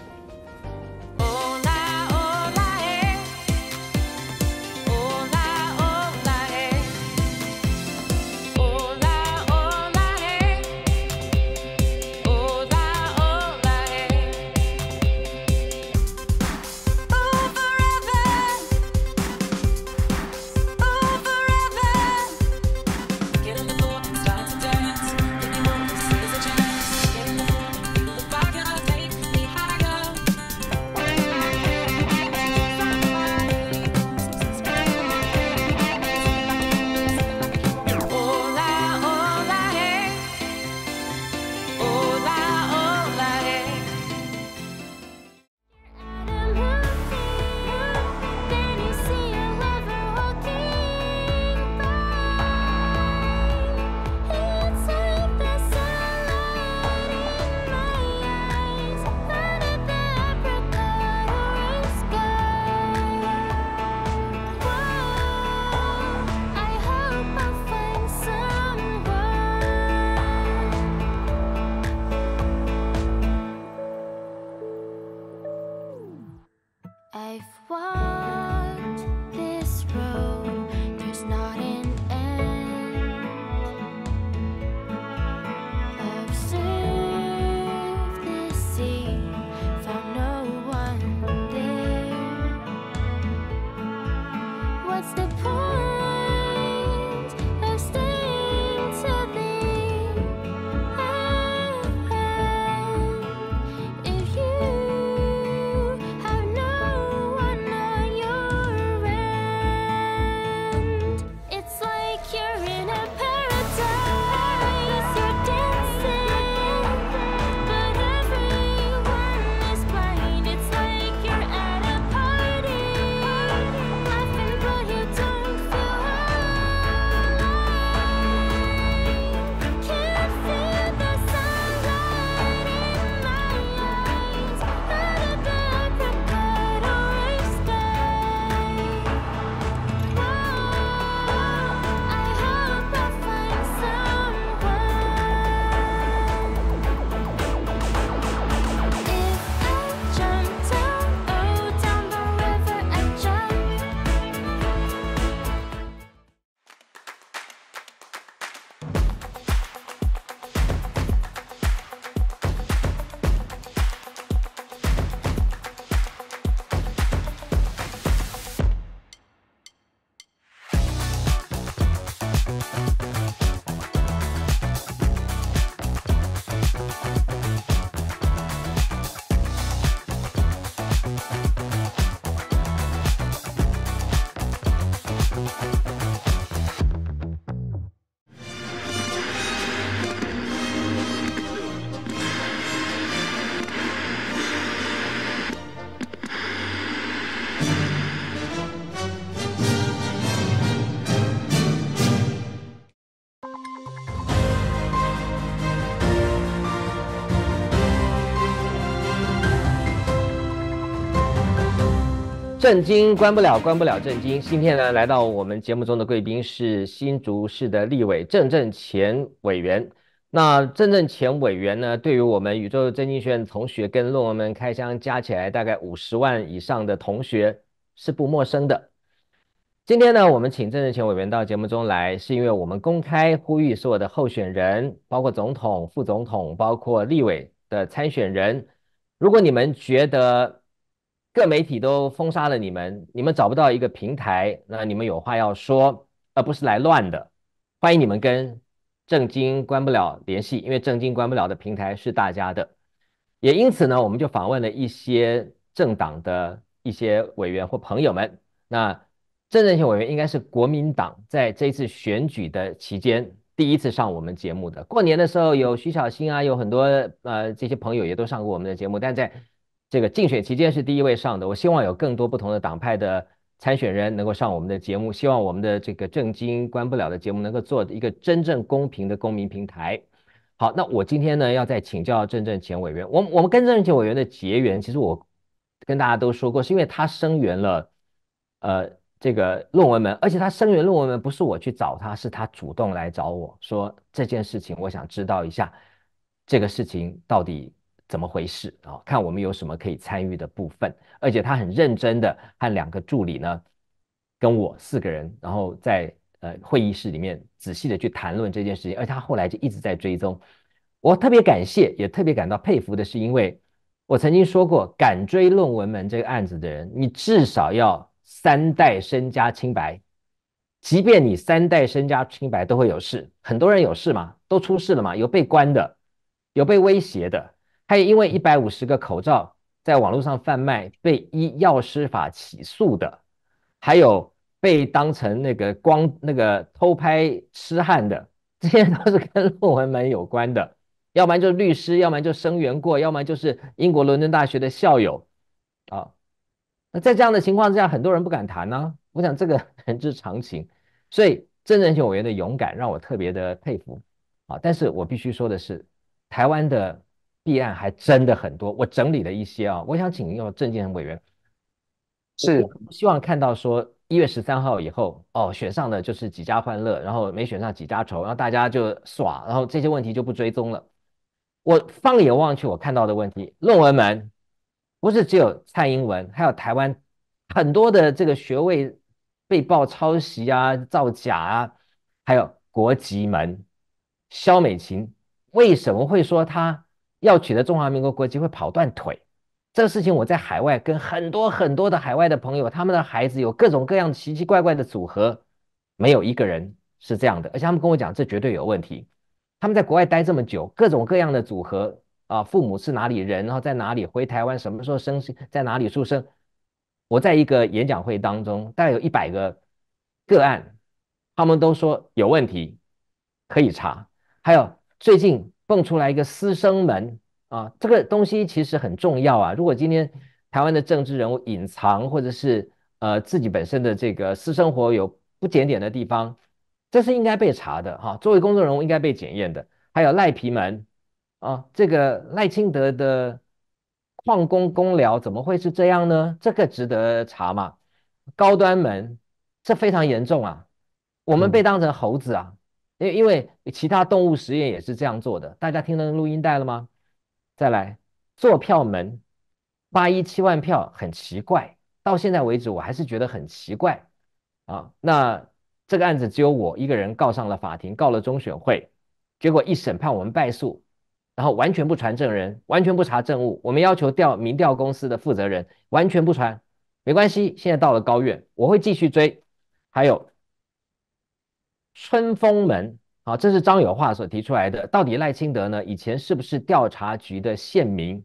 话。震惊关不了，关不了震惊。今天呢，来到我们节目中的贵宾是新竹市的立委郑振前委员。那郑振前委员呢，对于我们宇宙正学院同学跟论文们开箱加起来大概五十万以上的同学是不陌生的。今天呢，我们请郑振前委员到节目中来，是因为我们公开呼吁，所有的候选人，包括总统、副总统，包括立委的参选人，如果你们觉得。各媒体都封杀了你们，你们找不到一个平台，那你们有话要说，而不是来乱的。欢迎你们跟正经关不了联系，因为正经关不了的平台是大家的。也因此呢，我们就访问了一些政党的一些委员或朋友们。那政治性委员应该是国民党在这次选举的期间第一次上我们节目的。过年的时候有徐小新啊，有很多呃这些朋友也都上过我们的节目，但在。这个竞选期间是第一位上的。我希望有更多不同的党派的参选人能够上我们的节目。希望我们的这个政经关不了的节目能够做一个真正公平的公民平台。好，那我今天呢，要再请教郑正前委员。我我们跟郑正前委员的结缘，其实我跟大家都说过，是因为他声援了呃这个论文门，而且他声援论文门不是我去找他，是他主动来找我说这件事情，我想知道一下这个事情到底。怎么回事啊？看我们有什么可以参与的部分，而且他很认真的和两个助理呢，跟我四个人，然后在呃会议室里面仔细的去谈论这件事情。而他后来就一直在追踪。我特别感谢，也特别感到佩服的是，因为我曾经说过，敢追论文门这个案子的人，你至少要三代身家清白，即便你三代身家清白都会有事。很多人有事嘛，都出事了嘛，有被关的，有被威胁的。还因为一百五十个口罩在网络上贩卖被依药师法起诉的，还有被当成那个光那个偷拍痴汉的，这些都是跟论文门有关的。要不然就是律师，要不然就声援过，要不然就是英国伦敦大学的校友啊。那在这样的情况之下，很多人不敢谈呢。我想这个 (laughs) 人之常情，所以真人秀委员的勇敢让我特别的佩服啊。但是我必须说的是，台湾的。弊案还真的很多，我整理了一些啊。我想请用政建委员，是希望看到说一月十三号以后，哦选上的就是几家欢乐，然后没选上几家愁，然后大家就耍，然后这些问题就不追踪了。我放眼望去，我看到的问题，论文门不是只有蔡英文，还有台湾很多的这个学位被曝抄袭啊、造假啊，还有国籍门，肖美琴为什么会说他？要取得中华民国国籍会跑断腿，这个事情我在海外跟很多很多的海外的朋友，他们的孩子有各种各样奇奇怪怪的组合，没有一个人是这样的，而且他们跟我讲这绝对有问题。他们在国外待这么久，各种各样的组合啊，父母是哪里人，然后在哪里回台湾，什么时候生在哪里出生。我在一个演讲会当中，大概有一百个个案，他们都说有问题，可以查。还有最近。蹦出来一个私生门啊，这个东西其实很重要啊。如果今天台湾的政治人物隐藏，或者是呃自己本身的这个私生活有不检点的地方，这是应该被查的哈。作为公众人物应该被检验的。还有赖皮门啊，这个赖清德的矿工公聊怎么会是这样呢？这个值得查嘛？高端门这非常严重啊，我们被当成猴子啊。因因为其他动物实验也是这样做的，大家听到录音带了吗？再来，坐票门，八一七万票，很奇怪，到现在为止我还是觉得很奇怪啊。那这个案子只有我一个人告上了法庭，告了中选会，结果一审判我们败诉，然后完全不传证人，完全不查证物，我们要求调民调公司的负责人，完全不传，没关系，现在到了高院，我会继续追，还有。春风门，好，这是张友华所提出来的。到底赖清德呢？以前是不是调查局的县民？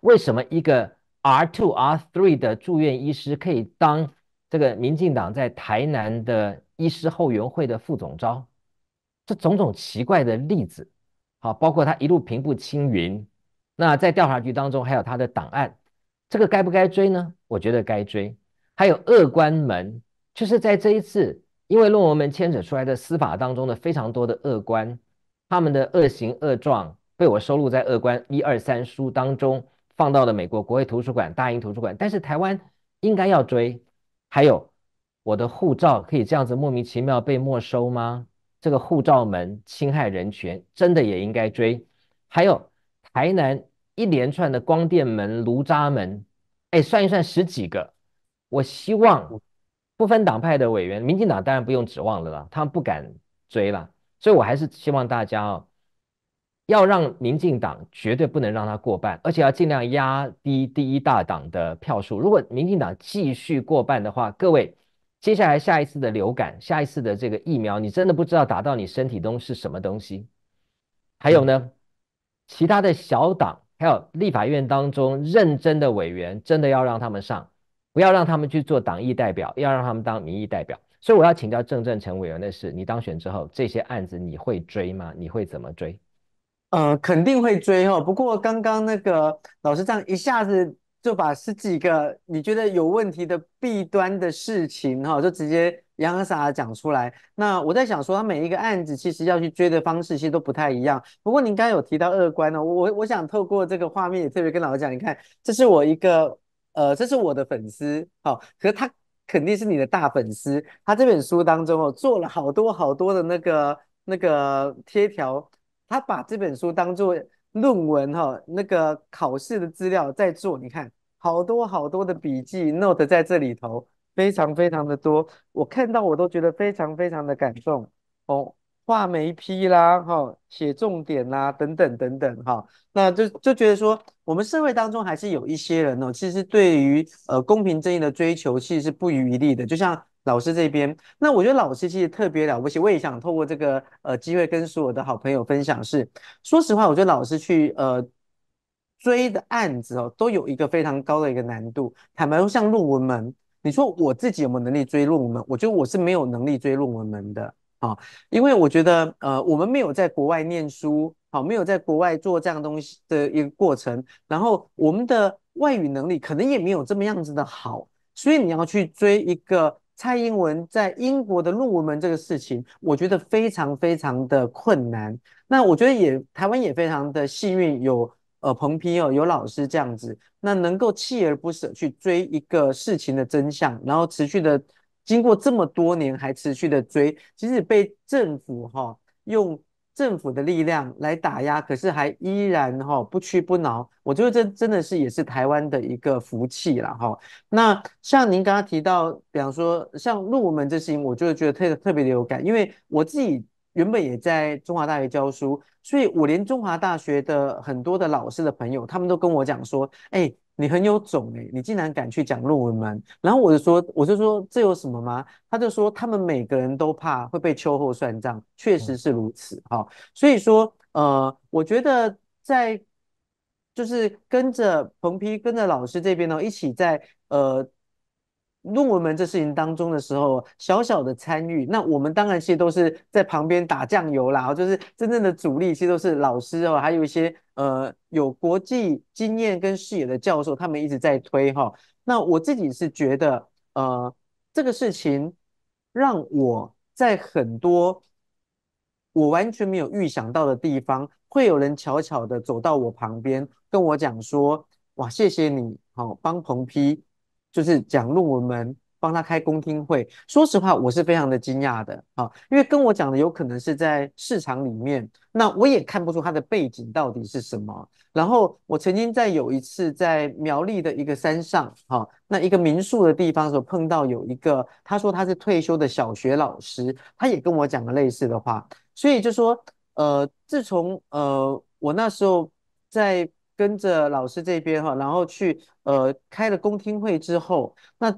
为什么一个 R two R three 的住院医师可以当这个民进党在台南的医师后援会的副总召？这种种奇怪的例子，好，包括他一路平步青云。那在调查局当中，还有他的档案，这个该不该追呢？我觉得该追。还有恶官门，就是在这一次。因为论文们牵扯出来的司法当中的非常多的恶官，他们的恶行恶状被我收录在《恶官一二三书》当中，放到了美国国会图书馆、大英图书馆。但是台湾应该要追。还有我的护照可以这样子莫名其妙被没收吗？这个护照门侵害人权，真的也应该追。还有台南一连串的光电门、炉渣门，哎，算一算十几个。我希望。不分党派的委员，民进党当然不用指望了，啦，他们不敢追了。所以我还是希望大家哦，要让民进党绝对不能让他过半，而且要尽量压低第一大党的票数。如果民进党继续过半的话，各位接下来下一次的流感，下一次的这个疫苗，你真的不知道打到你身体中是什么东西。还有呢，其他的小党，还有立法院当中认真的委员，真的要让他们上。不要让他们去做党意代表，要让他们当民意代表。所以我要请教郑政成委员的是：你当选之后，这些案子你会追吗？你会怎么追？呃，肯定会追哈。不过刚刚那个老师这样一下子就把十几个你觉得有问题的弊端的事情哈，就直接洋洋洒洒讲出来。那我在想说，他每一个案子其实要去追的方式其实都不太一样。不过您刚有提到二关呢，我我想透过这个画面也特别跟老师讲：你看，这是我一个。呃，这是我的粉丝，好，可是他肯定是你的大粉丝。他这本书当中哦，做了好多好多的那个那个贴条，他把这本书当做论文哈，那个考试的资料在做。你看，好多好多的笔记 note 在这里头，非常非常的多。我看到我都觉得非常非常的感动哦，画眉批啦，哈，写重点啦，等等等等哈，那就就觉得说。我们社会当中还是有一些人哦，其实对于呃公平正义的追求其实是不遗余力的。就像老师这边，那我觉得老师其实特别了不起。我也想透过这个呃机会跟所有的好朋友分享，是说实话，我觉得老师去呃追的案子哦，都有一个非常高的一个难度。坦白说，像论文门，你说我自己有没有能力追论文门？我觉得我是没有能力追论文门的。啊，因为我觉得，呃，我们没有在国外念书，好，没有在国外做这样东西的一个过程，然后我们的外语能力可能也没有这么样子的好，所以你要去追一个蔡英文在英国的论文门这个事情，我觉得非常非常的困难。那我觉得也台湾也非常的幸运，有呃彭批哦，有老师这样子，那能够锲而不舍去追一个事情的真相，然后持续的。经过这么多年还持续的追，即使被政府哈用政府的力量来打压，可是还依然哈不屈不挠，我觉得这真的是也是台湾的一个福气了哈。那像您刚刚提到，比方说像入文门这事情，我就觉得特特别的有感，因为我自己原本也在中华大学教书，所以我连中华大学的很多的老师的朋友，他们都跟我讲说，哎。你很有种哎！你竟然敢去讲论文门，然后我就说，我就说这有什么吗？他就说他们每个人都怕会被秋后算账，确实是如此。好，所以说，呃，我觉得在就是跟着彭批、跟着老师这边呢，一起在呃。论文门这事情当中的时候，小小的参与，那我们当然其实都是在旁边打酱油啦，就是真正的主力其实都是老师哦，还有一些呃有国际经验跟视野的教授，他们一直在推哈。那我自己是觉得，呃，这个事情让我在很多我完全没有预想到的地方，会有人悄悄的走到我旁边，跟我讲说，哇，谢谢你，好帮彭批。就是讲论文们帮他开公听会，说实话我是非常的惊讶的啊，因为跟我讲的有可能是在市场里面，那我也看不出他的背景到底是什么。然后我曾经在有一次在苗栗的一个山上，哈，那一个民宿的地方所候碰到有一个，他说他是退休的小学老师，他也跟我讲了类似的话，所以就说，呃，自从呃我那时候在。跟着老师这边哈，然后去呃开了公听会之后，那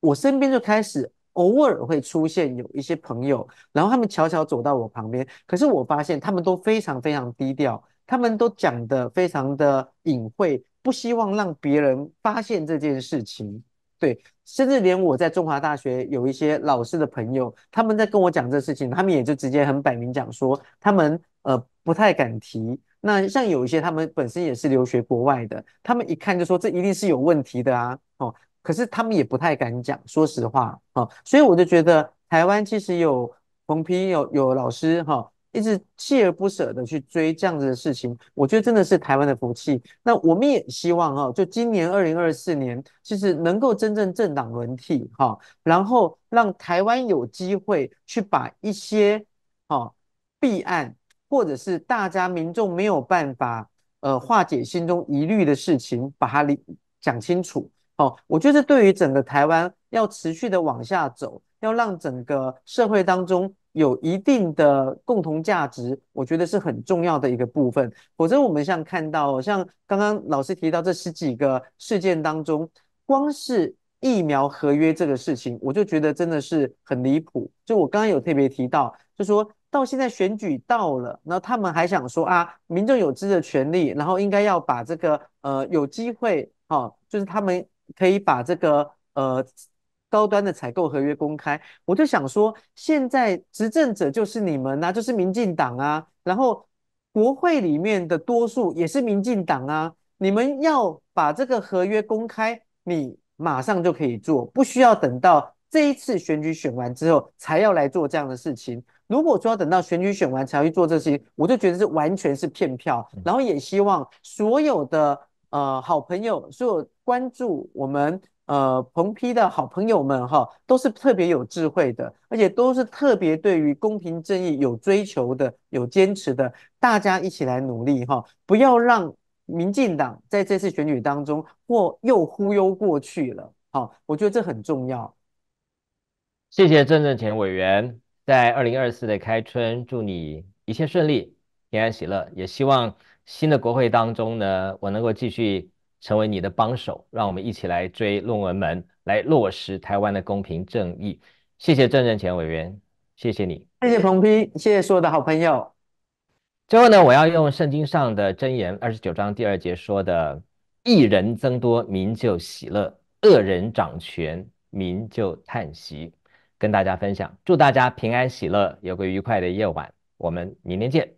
我身边就开始偶尔会出现有一些朋友，然后他们悄悄走到我旁边，可是我发现他们都非常非常低调，他们都讲的非常的隐晦，不希望让别人发现这件事情。对，甚至连我在中华大学有一些老师的朋友，他们在跟我讲这事情，他们也就直接很摆明讲说，他们呃不太敢提。那像有一些他们本身也是留学国外的，他们一看就说这一定是有问题的啊，哦，可是他们也不太敢讲，说实话，哦，所以我就觉得台湾其实有红批有有老师哈，一直锲而不舍的去追这样子的事情，我觉得真的是台湾的福气。那我们也希望哈，就今年二零二四年，其实能够真正政党轮替哈，然后让台湾有机会去把一些哈弊案。或者是大家民众没有办法呃化解心中疑虑的事情，把它理讲清楚哦。我觉得对于整个台湾要持续的往下走，要让整个社会当中有一定的共同价值，我觉得是很重要的一个部分。否则我们像看到像刚刚老师提到这十几个事件当中，光是疫苗合约这个事情，我就觉得真的是很离谱。就我刚刚有特别提到，就说。到现在选举到了，那他们还想说啊，民众有知的权利，然后应该要把这个呃有机会，哈，就是他们可以把这个呃高端的采购合约公开。我就想说，现在执政者就是你们呐，就是民进党啊，然后国会里面的多数也是民进党啊，你们要把这个合约公开，你马上就可以做，不需要等到这一次选举选完之后才要来做这样的事情。如果说要等到选举选完才去做这些，我就觉得是完全是骗票。然后也希望所有的呃好朋友，所有关注我们呃彭批的好朋友们哈，都是特别有智慧的，而且都是特别对于公平正义有追求的、有坚持的，大家一起来努力哈，不要让民进党在这次选举当中或又忽悠过去了。好，我觉得这很重要。谢谢郑正前委员。在二零二四的开春，祝你一切顺利，平安喜乐。也希望新的国会当中呢，我能够继续成为你的帮手，让我们一起来追论文门，来落实台湾的公平正义。谢谢郑正前委员，谢谢你，谢谢彭飞，谢谢所有的好朋友。最后呢，我要用圣经上的箴言二十九章第二节说的：“一人增多，民就喜乐；恶人掌权，民就叹息。”跟大家分享，祝大家平安喜乐，有个愉快的夜晚。我们明天见。